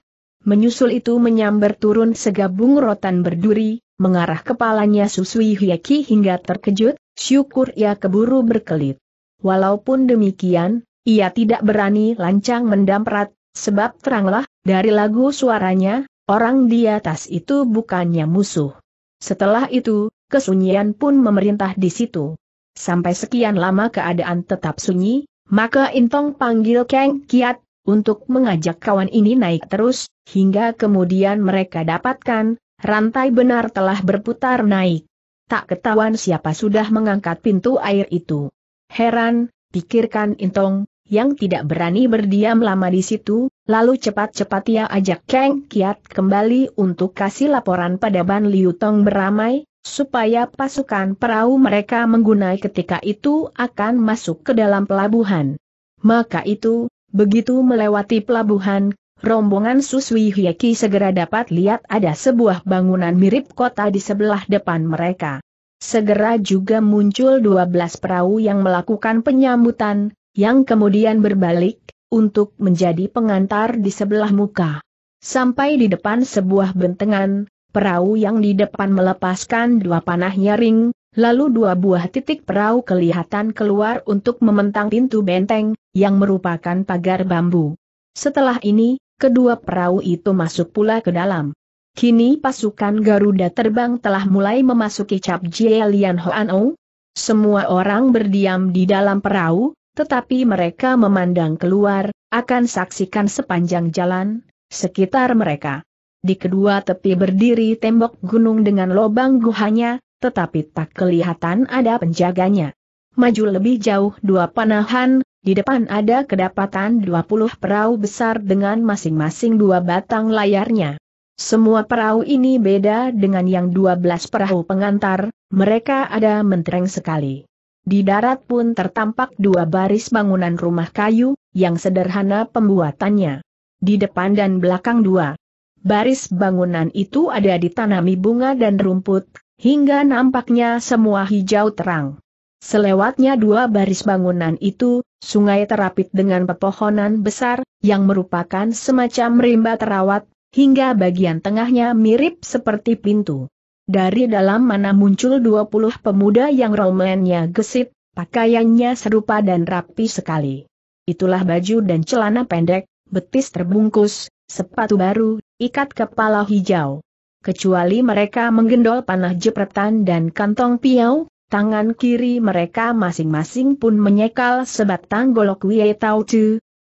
Menyusul itu menyambar turun segabung rotan berduri, mengarah kepalanya Susui hiaki hingga terkejut, syukur ia keburu berkelit. Walaupun demikian, ia tidak berani lancang mendamprat, sebab teranglah, dari lagu suaranya, Orang di atas itu bukannya musuh. Setelah itu, kesunyian pun memerintah di situ. Sampai sekian lama keadaan tetap sunyi, maka Intong panggil Kang Kiat, untuk mengajak kawan ini naik terus, hingga kemudian mereka dapatkan, rantai benar telah berputar naik. Tak ketahuan siapa sudah mengangkat pintu air itu. Heran, pikirkan Intong, yang tidak berani berdiam lama di situ, lalu cepat-cepat ia ajak Kang Kiat kembali untuk kasih laporan pada Ban Liu Tong beramai, supaya pasukan perahu mereka menggunai ketika itu akan masuk ke dalam pelabuhan. Maka itu, begitu melewati pelabuhan, rombongan Suswi Hyeki segera dapat lihat ada sebuah bangunan mirip kota di sebelah depan mereka. Segera juga muncul 12 perahu yang melakukan penyambutan, yang kemudian berbalik, untuk menjadi pengantar di sebelah muka. Sampai di depan sebuah bentengan, perahu yang di depan melepaskan dua panahnya ring, lalu dua buah titik perahu kelihatan keluar untuk mementang pintu benteng, yang merupakan pagar bambu. Setelah ini, kedua perahu itu masuk pula ke dalam. Kini pasukan Garuda terbang telah mulai memasuki cap Jielian Hoan Semua orang berdiam di dalam perahu, tetapi mereka memandang keluar, akan saksikan sepanjang jalan, sekitar mereka. Di kedua tepi berdiri tembok gunung dengan lobang guhanya, tetapi tak kelihatan ada penjaganya. Maju lebih jauh dua panahan, di depan ada kedapatan dua puluh perahu besar dengan masing-masing dua batang layarnya. Semua perahu ini beda dengan yang dua belas perahu pengantar, mereka ada mentereng sekali. Di darat pun tertampak dua baris bangunan rumah kayu, yang sederhana pembuatannya. Di depan dan belakang dua baris bangunan itu ada ditanami bunga dan rumput, hingga nampaknya semua hijau terang. Selewatnya dua baris bangunan itu, sungai terapit dengan pepohonan besar, yang merupakan semacam rimba terawat, hingga bagian tengahnya mirip seperti pintu. Dari dalam mana muncul 20 pemuda yang romannya gesit, pakaiannya serupa dan rapi sekali. Itulah baju dan celana pendek, betis terbungkus, sepatu baru, ikat kepala hijau. Kecuali mereka menggendol panah jepretan dan kantong piau, tangan kiri mereka masing-masing pun menyekal sebatang golok Wietau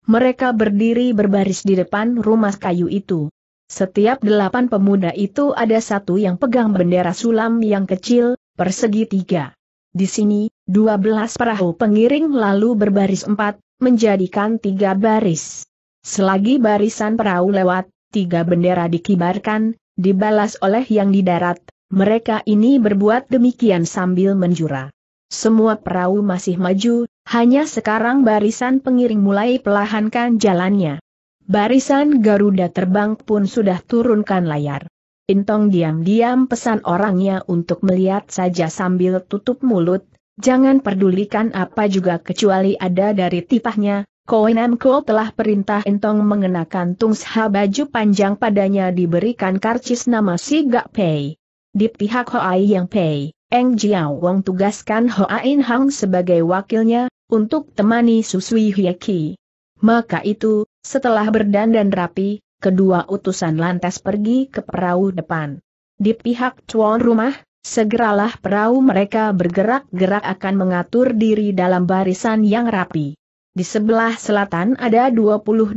Mereka berdiri berbaris di depan rumah kayu itu. Setiap delapan pemuda itu ada satu yang pegang bendera sulam yang kecil, persegi tiga. Di sini, dua belas perahu pengiring lalu berbaris empat, menjadikan tiga baris. Selagi barisan perahu lewat, tiga bendera dikibarkan, dibalas oleh yang di darat, mereka ini berbuat demikian sambil menjura. Semua perahu masih maju, hanya sekarang barisan pengiring mulai pelahankan jalannya. Barisan Garuda terbang pun sudah turunkan layar. Intong diam-diam pesan orangnya untuk melihat saja sambil tutup mulut, jangan pedulikan apa juga kecuali ada dari tipahnya, Koenamko telah perintah Intong mengenakan tungsha baju panjang padanya diberikan karcis nama si Gak Pei. Di pihak Hoai Yang Pei, Eng Jiao Wong tugaskan Hoain Hang sebagai wakilnya, untuk temani Susui Hye Ki. Maka itu, setelah berdandan rapi, kedua utusan lantas pergi ke perahu depan. Di pihak tuan rumah, segeralah perahu mereka bergerak-gerak akan mengatur diri dalam barisan yang rapi. Di sebelah selatan ada 28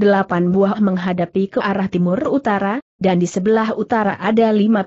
buah menghadapi ke arah timur utara, dan di sebelah utara ada 50.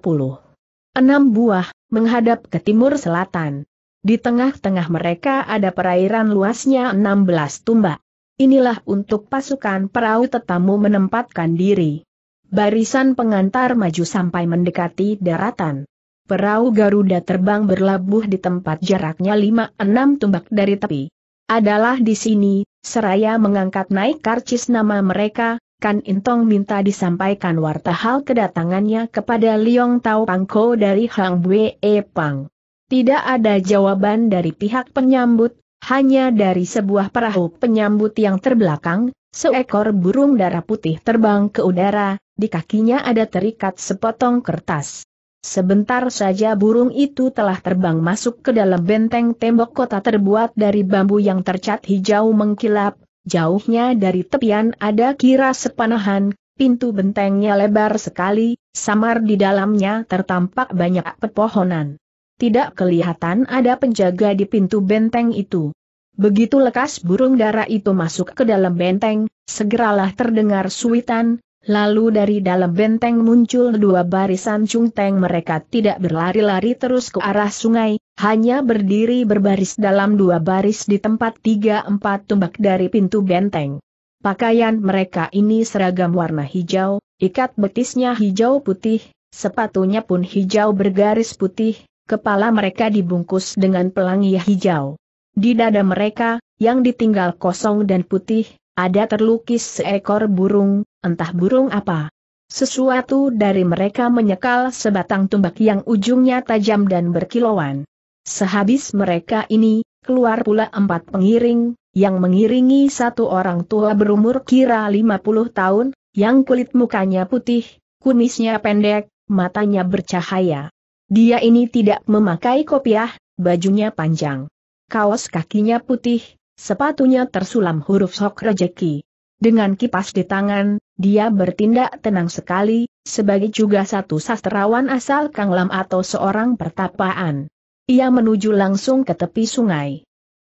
6 buah, menghadap ke timur selatan. Di tengah-tengah mereka ada perairan luasnya 16 tumbak. Inilah untuk pasukan perahu tetamu menempatkan diri. Barisan pengantar maju sampai mendekati daratan. Perahu Garuda terbang berlabuh di tempat jaraknya lima enam tumbak dari tepi. Adalah di sini, seraya mengangkat naik karcis nama mereka, Kan Intong minta disampaikan warta hal kedatangannya kepada Liong Tau Pangko dari Hang Bue Pang. Tidak ada jawaban dari pihak penyambut, hanya dari sebuah perahu penyambut yang terbelakang, seekor burung darah putih terbang ke udara, di kakinya ada terikat sepotong kertas. Sebentar saja burung itu telah terbang masuk ke dalam benteng tembok kota terbuat dari bambu yang tercat hijau mengkilap, jauhnya dari tepian ada kira sepanahan, pintu bentengnya lebar sekali, samar di dalamnya tertampak banyak pepohonan tidak kelihatan ada penjaga di pintu benteng itu. Begitu lekas burung dara itu masuk ke dalam benteng, segeralah terdengar suitan, lalu dari dalam benteng muncul dua barisan cungteng mereka tidak berlari-lari terus ke arah sungai, hanya berdiri berbaris dalam dua baris di tempat tiga empat tumbak dari pintu benteng. Pakaian mereka ini seragam warna hijau, ikat betisnya hijau putih, sepatunya pun hijau bergaris putih, kepala mereka dibungkus dengan pelangi hijau. Di dada mereka, yang ditinggal kosong dan putih, ada terlukis seekor burung, entah burung apa. Sesuatu dari mereka menyekal sebatang tumbak yang ujungnya tajam dan berkilauan. Sehabis mereka ini, keluar pula empat pengiring, yang mengiringi satu orang tua berumur kira 50 tahun, yang kulit mukanya putih, kumisnya pendek, matanya bercahaya. Dia ini tidak memakai kopiah, bajunya panjang. Kaos kakinya putih, sepatunya tersulam huruf sok rejeki. Dengan kipas di tangan, dia bertindak tenang sekali, sebagai juga satu sastrawan asal Kanglam atau seorang pertapaan. Ia menuju langsung ke tepi sungai.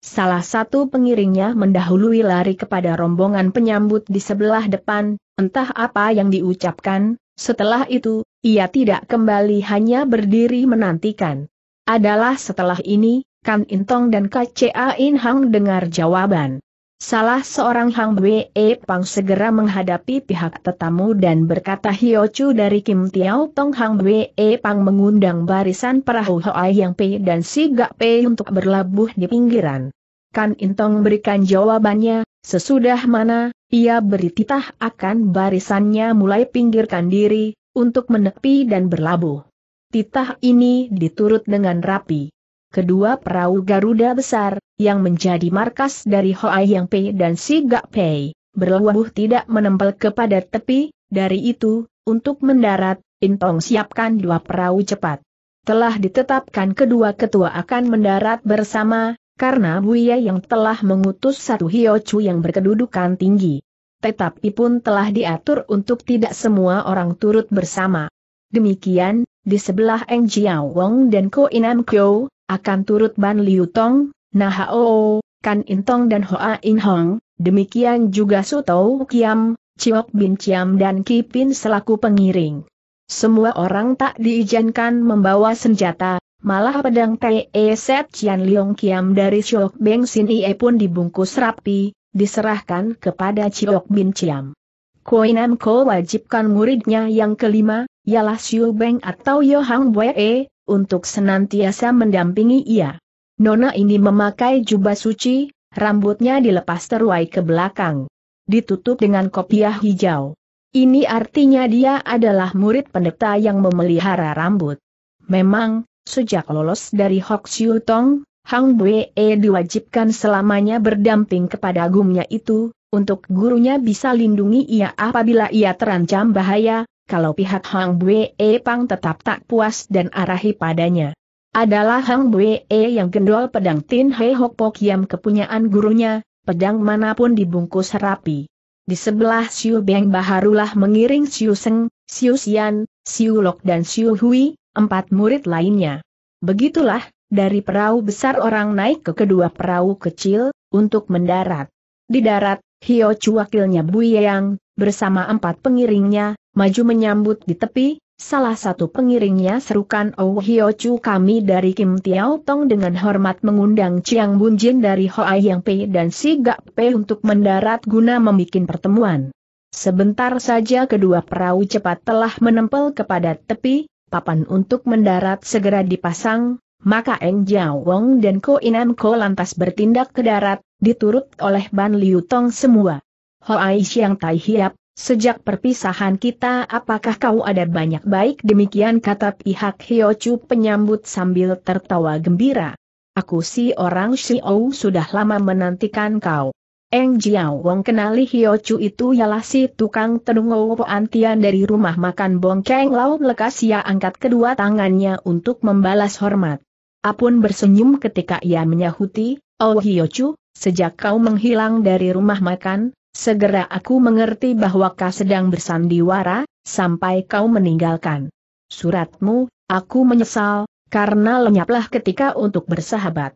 Salah satu pengiringnya mendahului lari kepada rombongan penyambut di sebelah depan, entah apa yang diucapkan, setelah itu, ia tidak kembali hanya berdiri menantikan. Adalah setelah ini, Kan Intong dan KCA In Hang dengar jawaban. Salah seorang Hang Wei Pang segera menghadapi pihak tetamu dan berkata Hiochu dari Kim Tiao Tong Hang Wei Pang mengundang barisan perahu Hoai Yang Pei dan Si Gak Pei untuk berlabuh di pinggiran. Kan Intong berikan jawabannya, Sesudah mana, ia beri titah akan barisannya mulai pinggirkan diri, untuk menepi dan berlabuh. Titah ini diturut dengan rapi. Kedua perahu Garuda besar, yang menjadi markas dari Hoa Yang Pei dan Si Gak Pei, berlabuh tidak menempel kepada tepi, dari itu, untuk mendarat, Intong siapkan dua perahu cepat. Telah ditetapkan kedua ketua akan mendarat bersama, karena Buya yang telah mengutus satu hiocu yang berkedudukan tinggi. Tetapi pun telah diatur untuk tidak semua orang turut bersama. Demikian, di sebelah Eng Jiao Wong dan Ko Inam Kyo, akan turut Ban Liu Tong, Nahao, Hao, Kan Intong dan Hoa In Hong, demikian juga Sutou Kiam, Chiok Bin Chiam dan Kipin selaku pengiring. Semua orang tak diizinkan membawa senjata, Malah pedang Te Set Chian Leong Kiam dari Chok Beng Sin Ie pun dibungkus rapi, diserahkan kepada Chok Bin Chiam. Koi Nam Ko wajibkan muridnya yang kelima, ialah Xiu Beng atau Yohang Wei, e, untuk senantiasa mendampingi ia. Nona ini memakai jubah suci, rambutnya dilepas teruai ke belakang. Ditutup dengan kopiah hijau. Ini artinya dia adalah murid pendeta yang memelihara rambut. Memang, Sejak lolos dari Hok Siu Tong, Hang Bue e diwajibkan selamanya berdamping kepada agungnya itu, untuk gurunya bisa lindungi ia apabila ia terancam bahaya, kalau pihak Hang Bue e Pang tetap tak puas dan arahi padanya. Adalah Hang Bue e yang gendol pedang Tin He Hok Pok Yam kepunyaan gurunya, pedang manapun dibungkus rapi. Di sebelah Siu Beng baharulah mengiring Siu Seng, Siu Xian, Siu Lok dan Siu Hui, empat murid lainnya. Begitulah, dari perahu besar orang naik ke kedua perahu kecil, untuk mendarat. Di darat, Hiochu wakilnya Yang, bersama empat pengiringnya, maju menyambut di tepi, salah satu pengiringnya serukan Oh Hiochu kami dari Kim Tiao Tong dengan hormat mengundang Chiang Bunjin dari Hoai Yang Pei dan Si Gak Pei untuk mendarat guna membuat pertemuan. Sebentar saja kedua perahu cepat telah menempel kepada tepi, papan untuk mendarat segera dipasang, maka Eng Jiao Wong dan Ko Inan Ko lantas bertindak ke darat, diturut oleh Ban Liu Tong semua. Ho Siang Tai Hiap, sejak perpisahan kita apakah kau ada banyak baik demikian kata pihak Hio Chu penyambut sambil tertawa gembira. Aku si orang Xiao sudah lama menantikan kau. Eng Jiao Wong kenali Hio Chu itu ialah si tukang tenung tenungo antian dari rumah makan Bong Keng Lau lekas ia angkat kedua tangannya untuk membalas hormat. Apun bersenyum ketika ia menyahuti, Oh Hio Chu, sejak kau menghilang dari rumah makan, segera aku mengerti bahwa kau sedang bersandiwara, sampai kau meninggalkan suratmu, aku menyesal, karena lenyaplah ketika untuk bersahabat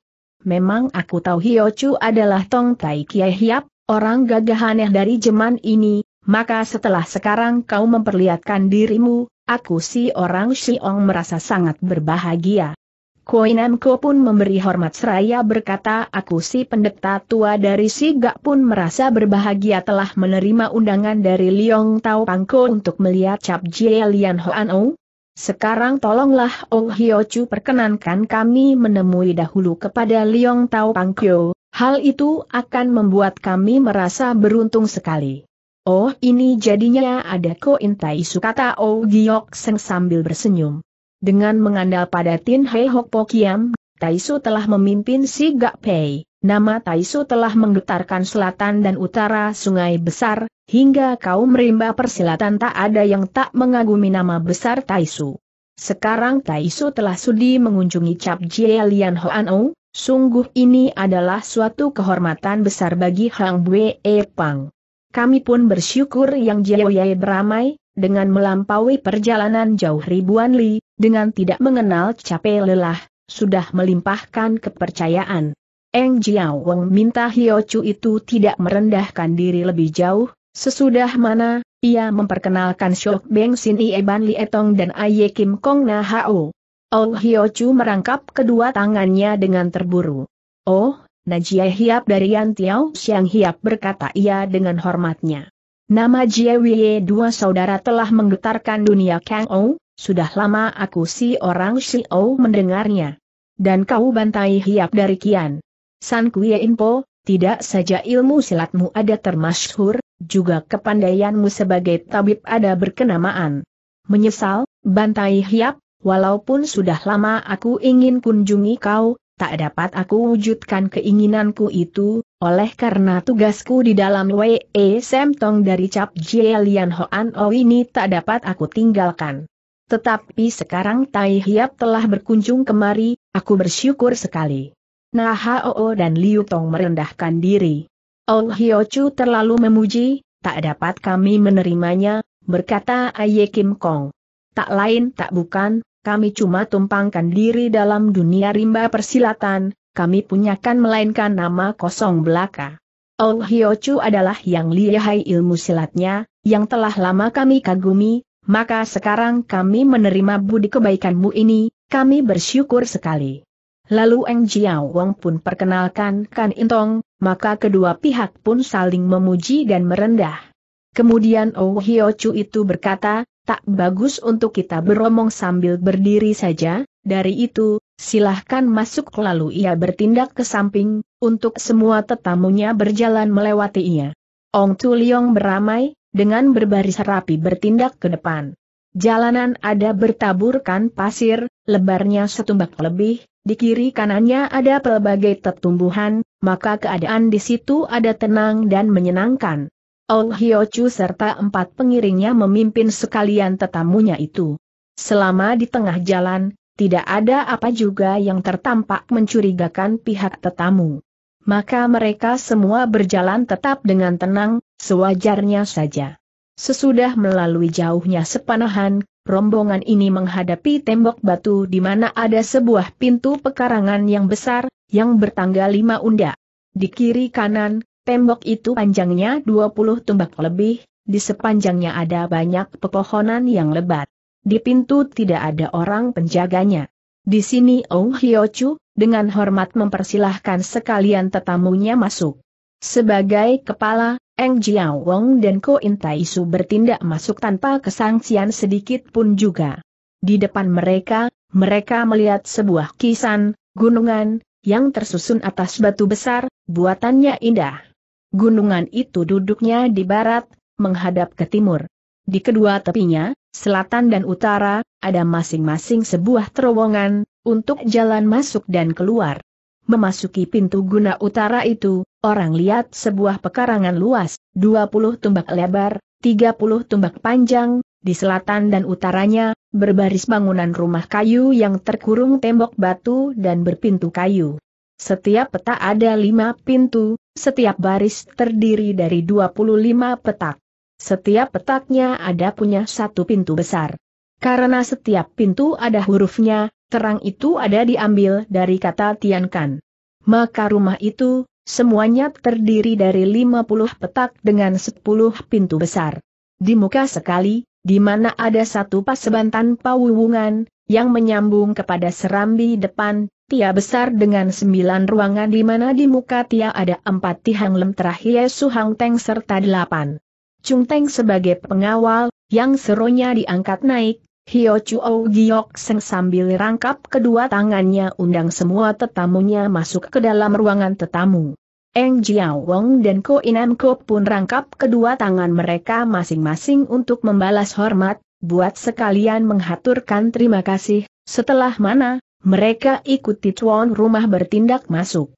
memang aku tahu Hio Chu adalah Tong Tai Kiai Hiap, orang gagah aneh dari Jeman ini, maka setelah sekarang kau memperlihatkan dirimu, aku si orang Shiong merasa sangat berbahagia. Koinanko pun memberi hormat seraya berkata aku si pendeta tua dari Si Gak pun merasa berbahagia telah menerima undangan dari Liong Tao Pangko untuk melihat Cap Jie Lian Hoan sekarang tolonglah Ong oh Hyo Chu perkenankan kami menemui dahulu kepada Liong Tao Pang Kyo, hal itu akan membuat kami merasa beruntung sekali. Oh ini jadinya ada Ko Intai Su kata Oh Giok Seng sambil bersenyum. Dengan mengandal pada Tin Hei Hok Po Kiam, Su telah memimpin si Gak Pei, nama Su telah menggetarkan selatan dan utara sungai besar, Hingga kaum rimba persilatan tak ada yang tak mengagumi nama besar Taisu. Sekarang Taisu telah sudi mengunjungi Cap Jie Lian Hoan sungguh ini adalah suatu kehormatan besar bagi Hang Bue e Pang. Kami pun bersyukur yang Jie Ye beramai, dengan melampaui perjalanan jauh ribuan li, dengan tidak mengenal capek lelah, sudah melimpahkan kepercayaan. Eng Jiao Wang minta Hio Chu itu tidak merendahkan diri lebih jauh, Sesudah mana, ia memperkenalkan Shok Beng Sin Ieban Etong dan Aye Kim Kong Na Hao. Oh Hyo Chu merangkap kedua tangannya dengan terburu. Oh, Najia Hiap dari Yan Tiao Siang Hiap berkata ia dengan hormatnya. Nama Jie Wei dua saudara telah menggetarkan dunia Kang Ou, sudah lama aku si orang si Ou mendengarnya. Dan kau bantai Hiap dari Kian. San Kuye Inpo, tidak saja ilmu silatmu ada termasyhur, juga kepandaianmu sebagai tabib ada berkenamaan. Menyesal, bantai hiap, walaupun sudah lama aku ingin kunjungi kau, tak dapat aku wujudkan keinginanku itu, oleh karena tugasku di dalam WE Semtong dari Cap Jielian Hoan O oh ini tak dapat aku tinggalkan. Tetapi sekarang Tai Hiap telah berkunjung kemari, aku bersyukur sekali. Nah Hao dan Liu Tong merendahkan diri. Ong Hyo Chu terlalu memuji, tak dapat kami menerimanya, berkata Aye Kim Kong. Tak lain tak bukan, kami cuma tumpangkan diri dalam dunia rimba persilatan, kami punyakan melainkan nama kosong belaka. Ong Hyo Chu adalah yang lihai ilmu silatnya, yang telah lama kami kagumi, maka sekarang kami menerima budi kebaikanmu ini, kami bersyukur sekali. Lalu Eng Jiao Wong pun perkenalkan Kan Intong, maka kedua pihak pun saling memuji dan merendah. Kemudian Oh Hyo Chu itu berkata, tak bagus untuk kita beromong sambil berdiri saja, dari itu, silahkan masuk lalu ia bertindak ke samping, untuk semua tetamunya berjalan melewati ia. Ong Tu Leong beramai, dengan berbaris rapi bertindak ke depan. Jalanan ada bertaburkan pasir, lebarnya setumbak lebih, di kiri kanannya ada pelbagai tetumbuhan, maka keadaan di situ ada tenang dan menyenangkan. Oh Chu serta empat pengiringnya memimpin sekalian tetamunya itu. Selama di tengah jalan, tidak ada apa juga yang tertampak mencurigakan pihak tetamu. Maka mereka semua berjalan tetap dengan tenang, sewajarnya saja. Sesudah melalui jauhnya sepanahan, rombongan ini menghadapi tembok batu di mana ada sebuah pintu pekarangan yang besar, yang bertangga lima unda. Di kiri kanan, tembok itu panjangnya 20 tumbak lebih, di sepanjangnya ada banyak pepohonan yang lebat. Di pintu tidak ada orang penjaganya. Di sini Ong Chu, dengan hormat mempersilahkan sekalian tetamunya masuk. Sebagai kepala, Eng Jiao Wong dan Ko Intai Su bertindak masuk tanpa kesangsian sedikit pun juga. Di depan mereka, mereka melihat sebuah kisan, gunungan, yang tersusun atas batu besar, buatannya indah. Gunungan itu duduknya di barat, menghadap ke timur. Di kedua tepinya, selatan dan utara, ada masing-masing sebuah terowongan, untuk jalan masuk dan keluar. Memasuki pintu guna utara itu, orang lihat sebuah pekarangan luas, 20 tumbak lebar, 30 tumbak panjang, di selatan dan utaranya, berbaris bangunan rumah kayu yang terkurung tembok batu dan berpintu kayu. Setiap peta ada lima pintu, setiap baris terdiri dari 25 petak. Setiap petaknya ada punya satu pintu besar. Karena setiap pintu ada hurufnya, Terang itu ada diambil dari kata Tiankan. Maka rumah itu, semuanya terdiri dari 50 petak dengan 10 pintu besar. Di muka sekali, di mana ada satu paseban tanpa wuwungan, yang menyambung kepada serambi depan, tia besar dengan sembilan ruangan di mana di muka tia ada empat tihang lem terakhir suhang teng serta delapan. Cung Teng sebagai pengawal, yang seronya diangkat naik, Hio Chuo Giok Seng sambil rangkap kedua tangannya undang semua tetamunya masuk ke dalam ruangan tetamu. Eng Jiao Wong dan Ko Inan Ko pun rangkap kedua tangan mereka masing-masing untuk membalas hormat, buat sekalian menghaturkan terima kasih, setelah mana, mereka ikuti tuan rumah bertindak masuk.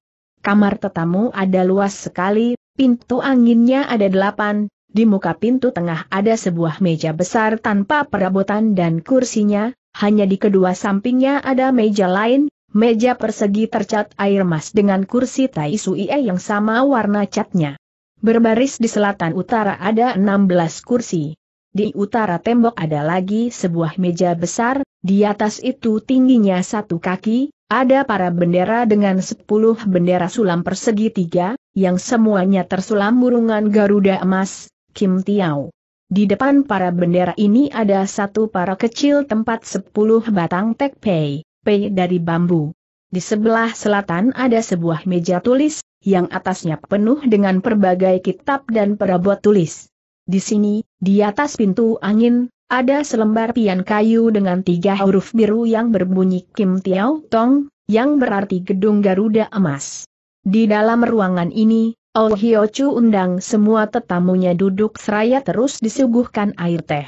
Kamar tetamu ada luas sekali, pintu anginnya ada delapan, di muka pintu tengah ada sebuah meja besar tanpa perabotan dan kursinya, hanya di kedua sampingnya ada meja lain, meja persegi tercat air mas dengan kursi Tai Suie yang sama warna catnya. Berbaris di selatan utara ada 16 kursi. Di utara tembok ada lagi sebuah meja besar, di atas itu tingginya satu kaki, ada para bendera dengan sepuluh bendera sulam persegi tiga, yang semuanya tersulam burungan Garuda emas, Kim Tiao. Di depan para bendera ini ada satu para kecil tempat 10 batang tek pei, pei dari bambu. Di sebelah selatan ada sebuah meja tulis, yang atasnya penuh dengan berbagai kitab dan perabot tulis. Di sini, di atas pintu angin, ada selembar pian kayu dengan tiga huruf biru yang berbunyi Kim Tiao Tong, yang berarti gedung Garuda Emas. Di dalam ruangan ini, Oh Chu undang semua tetamunya duduk seraya terus disuguhkan air teh.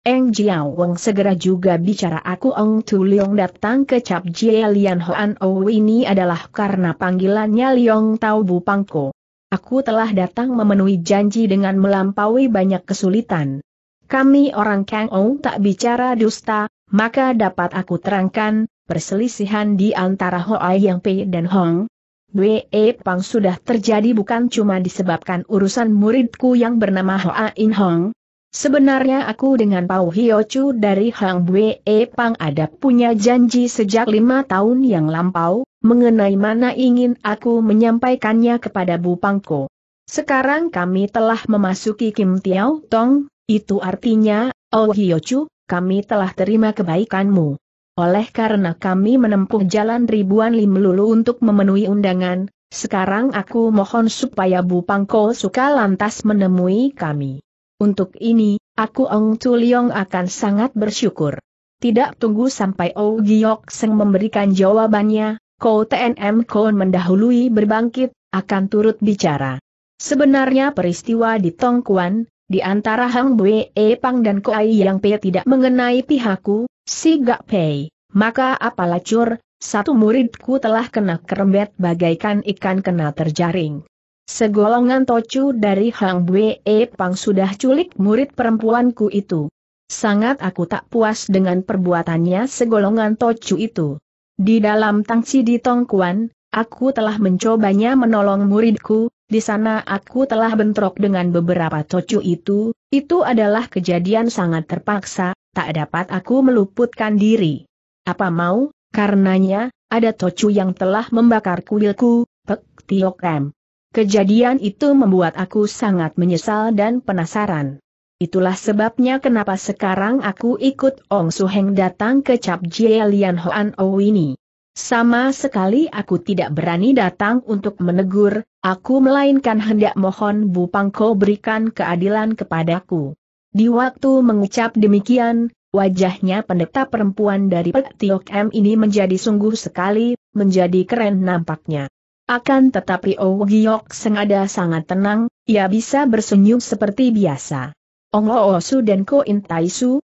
Eng Jiao Wong segera juga bicara aku Ong Tu Leong datang ke Cap Jie Lian Hoan Ou ini adalah karena panggilannya Leong Tau Bu Pangko. Aku telah datang memenuhi janji dengan melampaui banyak kesulitan. Kami orang Kang Ou tak bicara dusta, maka dapat aku terangkan, perselisihan di antara Hoa Yang Pei dan Hong, Wei Pang sudah terjadi bukan cuma disebabkan urusan muridku yang bernama Hoa In Hong. Sebenarnya aku dengan Pau Hio Chu dari Hang Wei Pang ada punya janji sejak lima tahun yang lampau, mengenai mana ingin aku menyampaikannya kepada Bu Pangko. Sekarang kami telah memasuki Kim Tiao Tong, itu artinya, Oh Hio Chu, kami telah terima kebaikanmu. Oleh karena kami menempuh jalan ribuan lim lulu untuk memenuhi undangan, sekarang aku mohon supaya Bu Pangko suka lantas menemui kami. Untuk ini, aku Ong Tuliong akan sangat bersyukur. Tidak tunggu sampai Oh Giok Seng memberikan jawabannya, Ko TNM Ko mendahului berbangkit, akan turut bicara. Sebenarnya peristiwa di Tongkuan, di antara Hang Bwe Pang dan Ko Ai Yang Pe tidak mengenai pihakku, Si Gak Pei, maka apalah cur, satu muridku telah kena kerembet bagaikan ikan kena terjaring. Segolongan tocu dari Hang Bue e Pang sudah culik murid perempuanku itu. Sangat aku tak puas dengan perbuatannya segolongan tocu itu. Di dalam tangsi di Tongkuan, aku telah mencobanya menolong muridku, di sana aku telah bentrok dengan beberapa tocu itu, itu adalah kejadian sangat terpaksa, tak dapat aku meluputkan diri. Apa mau, karenanya, ada Tocu yang telah membakar kuilku, Pek Tiokem. Kejadian itu membuat aku sangat menyesal dan penasaran. Itulah sebabnya kenapa sekarang aku ikut Ong Su Heng datang ke Cap Jie Lian Hoan O ini. Sama sekali aku tidak berani datang untuk menegur, aku melainkan hendak mohon Bu Pangko berikan keadilan kepadaku. Di waktu mengucap demikian, wajahnya pendeta perempuan dari Tiok M ini menjadi sungguh sekali, menjadi keren nampaknya. Akan tetapi Oh Giok sengaja sangat tenang, ia bisa bersenyum seperti biasa. Ong Oosu dan Ko In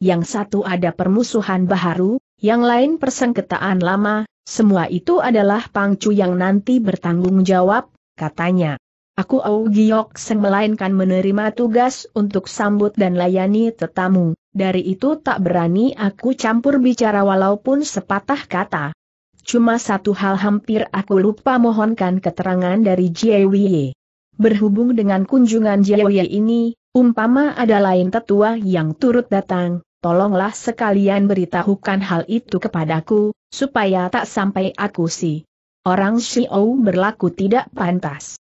yang satu ada permusuhan baharu, yang lain persengketaan lama, semua itu adalah pangcu yang nanti bertanggung jawab, katanya. Aku Au Giok Seng melainkan menerima tugas untuk sambut dan layani tetamu, dari itu tak berani aku campur bicara walaupun sepatah kata. Cuma satu hal hampir aku lupa mohonkan keterangan dari Jiewie. Berhubung dengan kunjungan Jiewie ini, umpama ada lain tetua yang turut datang, tolonglah sekalian beritahukan hal itu kepadaku, supaya tak sampai aku si. Orang Xiao berlaku tidak pantas.